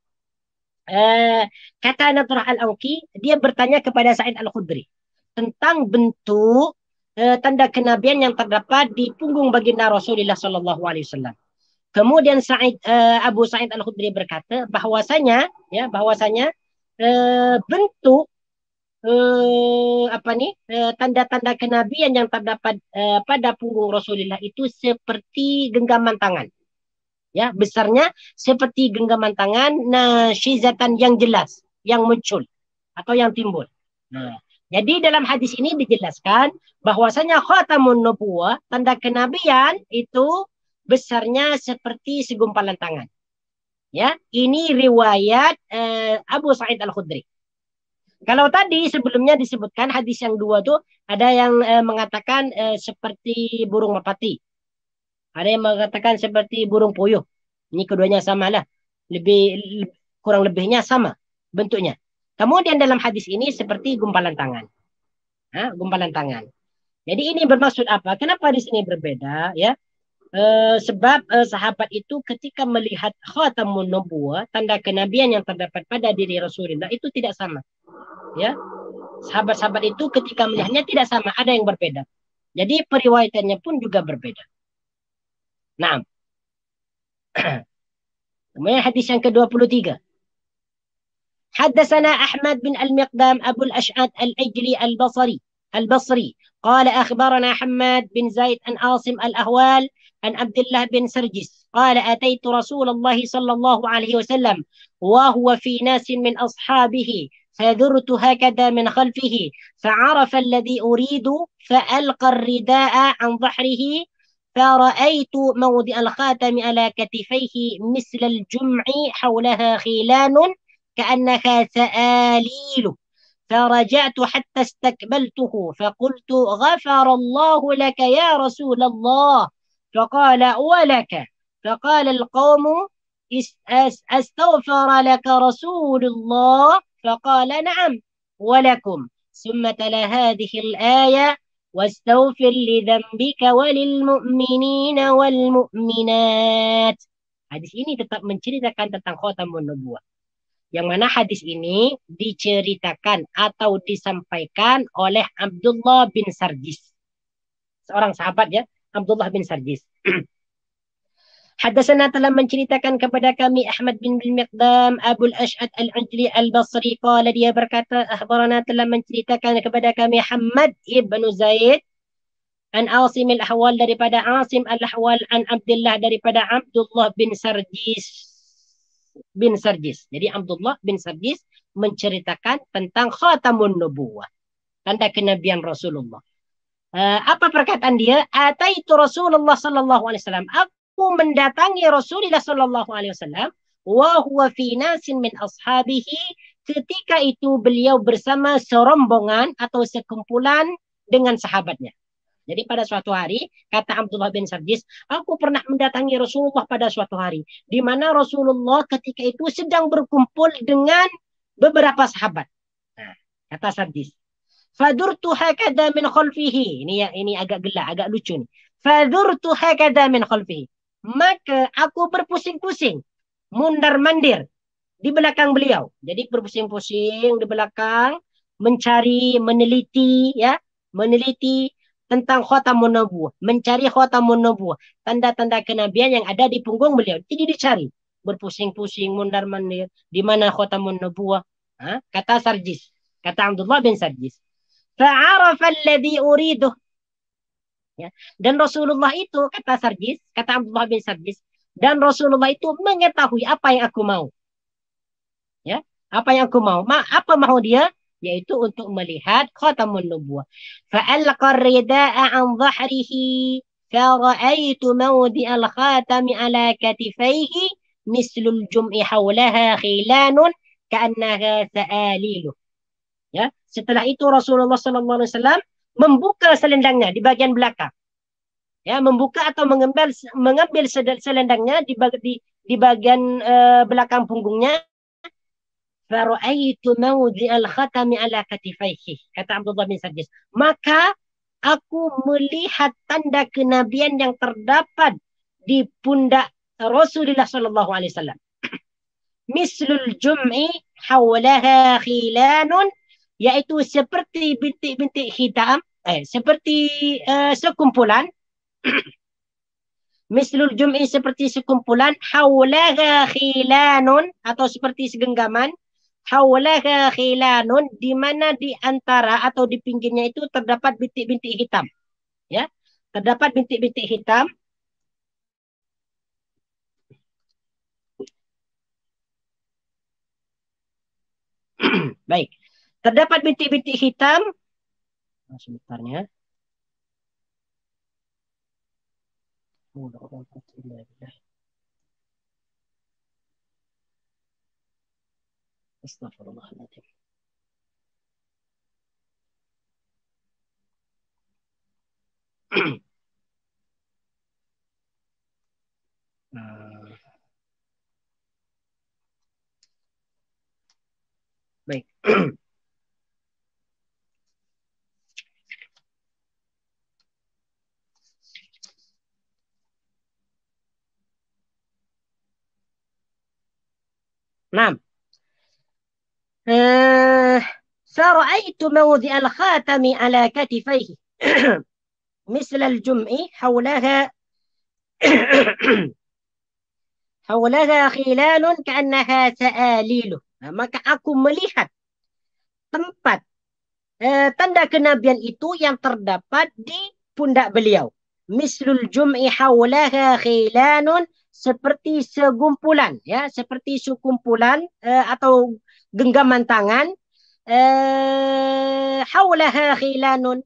eh, kata Natrah Al-Auki dia bertanya kepada Said al Qudri tentang bentuk eh, tanda kenabian yang terdapat di punggung baginda Rasulullah sallallahu alaihi wasallam. Kemudian Said eh, Abu Said al Qudri berkata bahwasanya ya bahwasanya eh, bentuk uh, apa ni uh, tanda-tanda kenabian yang terdapat uh, eh, pada punggung Rasulullah itu seperti genggaman tangan. Ya, besarnya seperti genggaman tangan na nasyizatan yang jelas yang muncul atau yang timbul. Nah, ya. jadi dalam hadis ini dijelaskan bahwasanya khatamun nubuwah tanda kenabian itu besarnya seperti segumpalan tangan. Ya, ini riwayat uh, Abu Sa'id Al-Khudri. Kalau tadi sebelumnya disebutkan hadis yang dua tuh ada yang eh, mengatakan eh, seperti burung merpati. Ada yang mengatakan seperti burung puyuh. Ini keduanya sama lah, Lebih kurang lebihnya sama bentuknya. Kemudian dalam hadis ini seperti gumpalan tangan. gumpalan tangan. Jadi ini bermaksud apa? Kenapa di sini berbeda ya? Eh, sebab sahabat itu ketika melihat khatamun nubuwah, tanda kenabian yang terdapat pada diri Rasulullah itu tidak sama. ya sahabat-sahabat itu ketika melihatnya tidak sama ada yang berbeda jadi periwayatannya pun juga berbeda nah kemudian hadis yang ke-23 حدثنا أحمد بن المقدام أبو الأشعث الأجلي البصري البصري قال أخبرنا حماد بن زيد أن عاصم الأهوال أن عبد الله بن سرجس قال أتيت رسول الله صلى الله عليه وسلم وهو في ناس من أصحابه فدرت هكذا من خلفه فعرف الذي أريد فألقى الرداء عن ظهره فرأيت موضع الخاتم على كتفيه مثل الجمع حولها خيلان كأنها سآليل فرجعت حتى استقبلته فقلت غفر الله لك يا رسول الله فقال ولك فقال القوم استغفر لك رسول الله فقال نعم ولكم ثم تلا هذه الآية واستغفر لذنبك وللمؤمنين والمؤمنات Hadis ini tetap menceritakan tentang khotamun nubuah. Yang mana hadis ini diceritakan atau disampaikan oleh Abdullah bin Sarjis. Seorang sahabat ya, Abdullah bin Sarjis. حدثنا telah menceritakan kepada kami Ahmad bin bin Miqdam, Abu al-Ash'ad al-Ajli al-Basri qala dia berkata akhbarana telah menceritakan kepada kami Hamad ibn Zaid an Asim al-Ahwal daripada Asim al-Ahwal an Abdullah daripada Abdullah bin Sarjis bin Sarjis. Jadi Abdullah bin Sarjis menceritakan tentang khatamun nubuwah. Tanda kenabian Rasulullah. Uh, apa perkataan dia? Ataitu Rasulullah sallallahu alaihi wasallam aku mendatangi Rasulullah sallallahu alaihi wasallam wa huwa fi nasin min ashabihi ketika itu beliau bersama serombongan atau sekumpulan dengan sahabatnya. Jadi pada suatu hari kata Abdullah bin Sardis, aku pernah mendatangi Rasulullah pada suatu hari di mana Rasulullah ketika itu sedang berkumpul dengan beberapa sahabat. Nah, ha, kata Sardis. Fadurtu hakada min khalfihi. Ini ya ini agak gelak, agak lucu nih. Fadurtu hakada min khalfihi maka aku berpusing-pusing mundar-mandir di belakang beliau jadi berpusing-pusing di belakang mencari meneliti ya meneliti tentang khatamun nubuah mencari khatamun nubuah tanda-tanda kenabian yang ada di punggung beliau jadi dicari berpusing-pusing mundar-mandir di mana khatamun nubuah ha? kata Sarjis kata Abdullah bin Sarjis fa'arafa alladhi uriduh ya. Dan Rasulullah itu kata Sarjis, kata Abdullah bin Sarjis, dan Rasulullah itu mengetahui apa yang aku mau. Ya, apa yang aku mau? Ma, apa mau dia? Yaitu untuk melihat khatamun nubuwah. Fa'alqa rida'a an dhahrihi fa'ra'aytu mawdi'al khatami ala katifaihi mislul jum'i hawlaha khilanun ka'annaha sa'alilu. Ya, setelah itu Rasulullah sallallahu alaihi wasallam membuka selendangnya di bagian belakang. Ya, membuka atau mengambil mengambil selendangnya di di, di bagian uh, belakang punggungnya. Faraitu mawdhi al-khatami ala katifaihi. Kata Abdullah bin Sajjis. Maka aku melihat tanda kenabian yang terdapat di pundak Rasulullah sallallahu alaihi wasallam. Mislul jum'i hawlaha khilanun yaitu seperti bintik-bintik hitam Kan? eh seperti uh, sekumpulan mislul jum'i seperti sekumpulan haulaha khilanun atau seperti segenggaman haulaha khilanun di mana di antara atau di pinggirnya itu terdapat bintik-bintik hitam ya terdapat bintik-bintik hitam Baik. Terdapat bintik-bintik hitam sebentarnya. Oh, Astagfirullahaladzim. Ah. Baik. نعم آه فرأيت موضع الخاتم على كتفيه مثل الجمع حولها حولها خلال كأنها سآليل maka aku melihat tempat eh, tanda kenabian itu yang terdapat di pundak beliau mislul jum'i hawlaha khilanun seperti segumpulan ya seperti sekumpulan uh, atau genggaman tangan uh, haulaha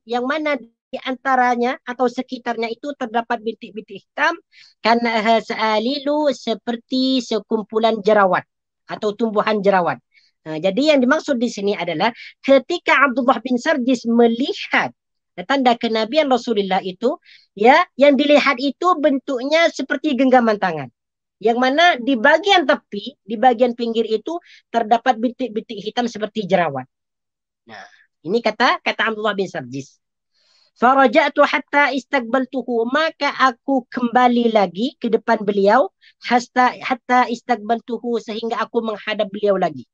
yang mana di antaranya atau sekitarnya itu terdapat bintik-bintik hitam karena sa'alilu seperti sekumpulan jerawat atau tumbuhan jerawat. Uh, jadi yang dimaksud di sini adalah ketika Abdullah bin Sarjis melihat tanda kenabian Rasulullah itu ya yang dilihat itu bentuknya seperti genggaman tangan yang mana di bagian tepi di bagian pinggir itu terdapat bintik-bintik hitam seperti jerawat nah ini kata kata Abdullah bin Sarjis farajatu hatta istaqbaltuhu maka aku kembali lagi ke depan beliau hasta hatta istaqbaltuhu sehingga aku menghadap beliau lagi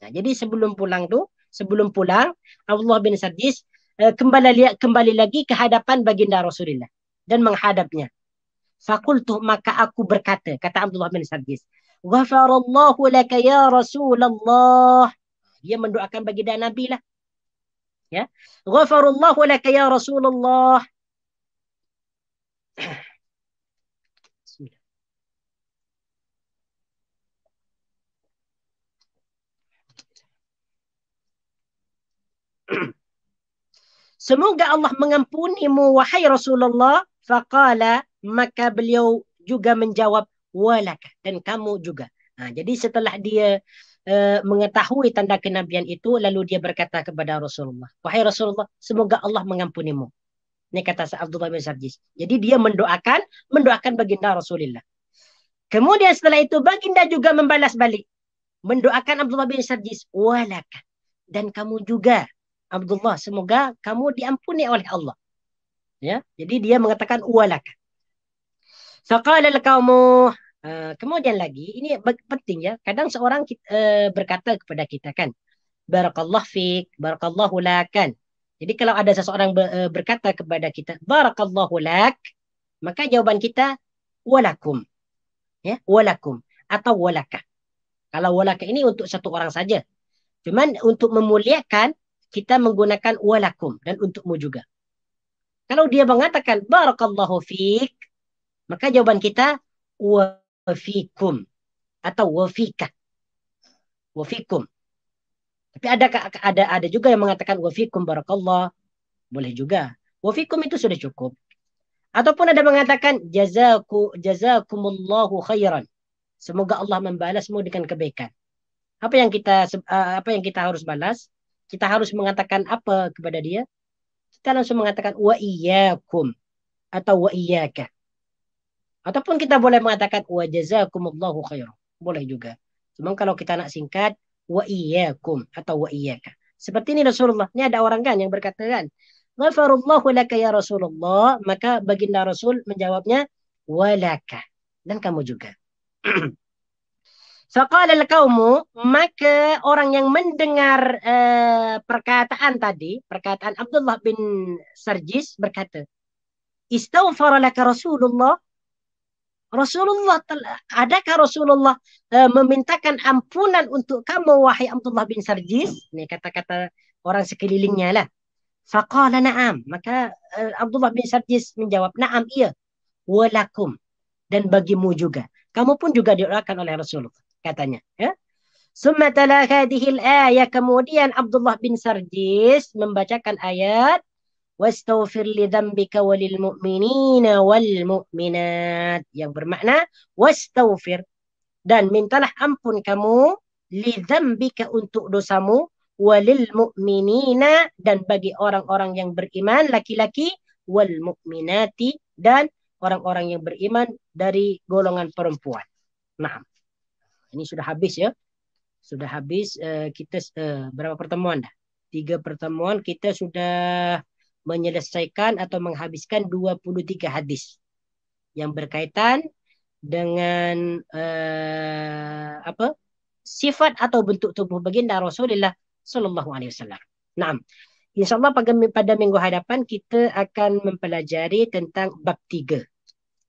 nah jadi sebelum pulang tu sebelum pulang Abdullah bin Sarjis Eh, kembali lihat kembali lagi ke hadapan baginda Rasulullah dan menghadapnya. Fakultu maka aku berkata kata Abdullah bin Sargis. Ghafarallahu laka ya Rasulullah. Dia mendoakan baginda Nabi lah. Ya. Ghafarallahu laka ya Rasulullah. Bismillahirrahmanirrahim. Semoga Allah mengampunimu wahai Rasulullah. Faqala maka beliau juga menjawab walaka dan kamu juga. Ha, jadi setelah dia uh, mengetahui tanda kenabian itu lalu dia berkata kepada Rasulullah. Wahai Rasulullah semoga Allah mengampunimu. Ini kata Abdullah bin Sarjis. Jadi dia mendoakan, mendoakan baginda Rasulullah. Kemudian setelah itu baginda juga membalas balik. Mendoakan Abdullah bin Sarjis. Walaka. Dan kamu juga. Abdullah semoga kamu diampuni oleh Allah. Ya, jadi dia mengatakan walak. Faqala al-qaumu uh, eh, kemudian lagi ini penting ya. Kadang seorang kita, uh, eh, berkata kepada kita kan barakallahu fik, barakallahu lakan. Jadi kalau ada seseorang ber, uh, eh, berkata kepada kita barakallahu lak, maka jawaban kita walakum. Ya, walakum atau walaka. Kalau walaka ini untuk satu orang saja. Cuman untuk memuliakan kita menggunakan walakum dan untukmu juga. Kalau dia mengatakan barakallahu fiik, maka jawaban kita wa fiikum atau wa fiika. Wa fiikum. Tapi ada ada ada juga yang mengatakan wa fiikum barakallah. Boleh juga. Wa fiikum itu sudah cukup. Ataupun ada mengatakan jazaku jazakumullahu khairan. Semoga Allah membalasmu dengan kebaikan. Apa yang kita apa yang kita harus balas? kita harus mengatakan apa kepada dia? Kita langsung mengatakan wa iyyakum atau wa iyyaka. Ataupun kita boleh mengatakan wa jazakumullahu khairan. Boleh juga. Cuma kalau kita nak singkat wa iyyakum atau wa iyyaka. Seperti ini Rasulullah. Ini ada orang kan yang berkata kan, "Ghafarullahu laka ya Rasulullah." Maka baginda Rasul menjawabnya, "Walaka." Dan kamu juga. Soqalal qaumu hmm. maka orang yang mendengar uh, perkataan tadi, perkataan Abdullah bin Sarjis berkata, "Istaghfara laka Rasulullah?" Rasulullah adakah Rasulullah uh, memintakan ampunan untuk kamu wahai Abdullah bin Sarjis? Ini kata-kata orang sekelilingnya lah. Sekali na'am. Maka uh, Abdullah bin Sarjis menjawab, "Na'am, iya. Walakum dan bagimu juga. Kamu pun juga diorakan oleh Rasulullah." katanya ya summa tala hadhihi al kemudian Abdullah bin Sarjis membacakan ayat wastaghfir li dhanbika wa lil mu'minina wal mu'minat yang bermakna wastaghfir dan mintalah ampun kamu li dhanbika untuk dosamu wa lil mu'minina dan bagi orang-orang yang beriman laki-laki wal mu'minati dan orang-orang yang beriman dari golongan perempuan. Naam. Ini sudah habis ya. Sudah habis uh, kita uh, berapa pertemuan dah? Tiga pertemuan kita sudah menyelesaikan atau menghabiskan 23 hadis yang berkaitan dengan uh, apa? sifat atau bentuk tubuh baginda Rasulullah saw. alaihi Insyaallah pada, pada minggu hadapan kita akan mempelajari tentang bab tiga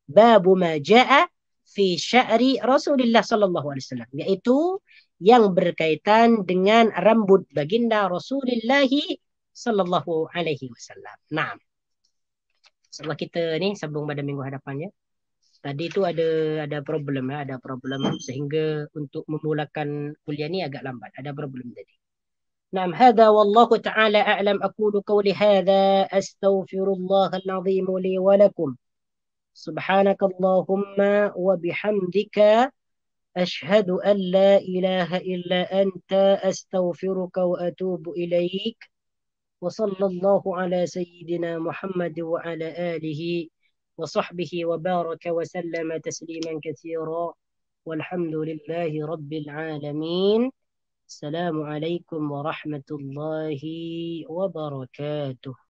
Bab ma ja'a fi sya'ri Rasulullah sallallahu alaihi wasallam yaitu yang berkaitan dengan rambut baginda Rasulullah sallallahu alaihi wasallam. Naam. Sebab kita ni sambung pada minggu hadapannya. Tadi tu ada ada problem ya, ada problem sehingga untuk memulakan kuliah ni agak lambat. Ada problem tadi. نعم هذا والله تعالى أعلم أقول قولي هذا أستغفر الله العظيم لي ولكم سبحانك اللهم وبحمدك أشهد أن لا إله إلا أنت أستغفرك وأتوب إليك وصلى الله على سيدنا محمد وعلى آله وصحبه وبارك وسلم تسليما كثيرا والحمد لله رب العالمين السلام عليكم ورحمة الله وبركاته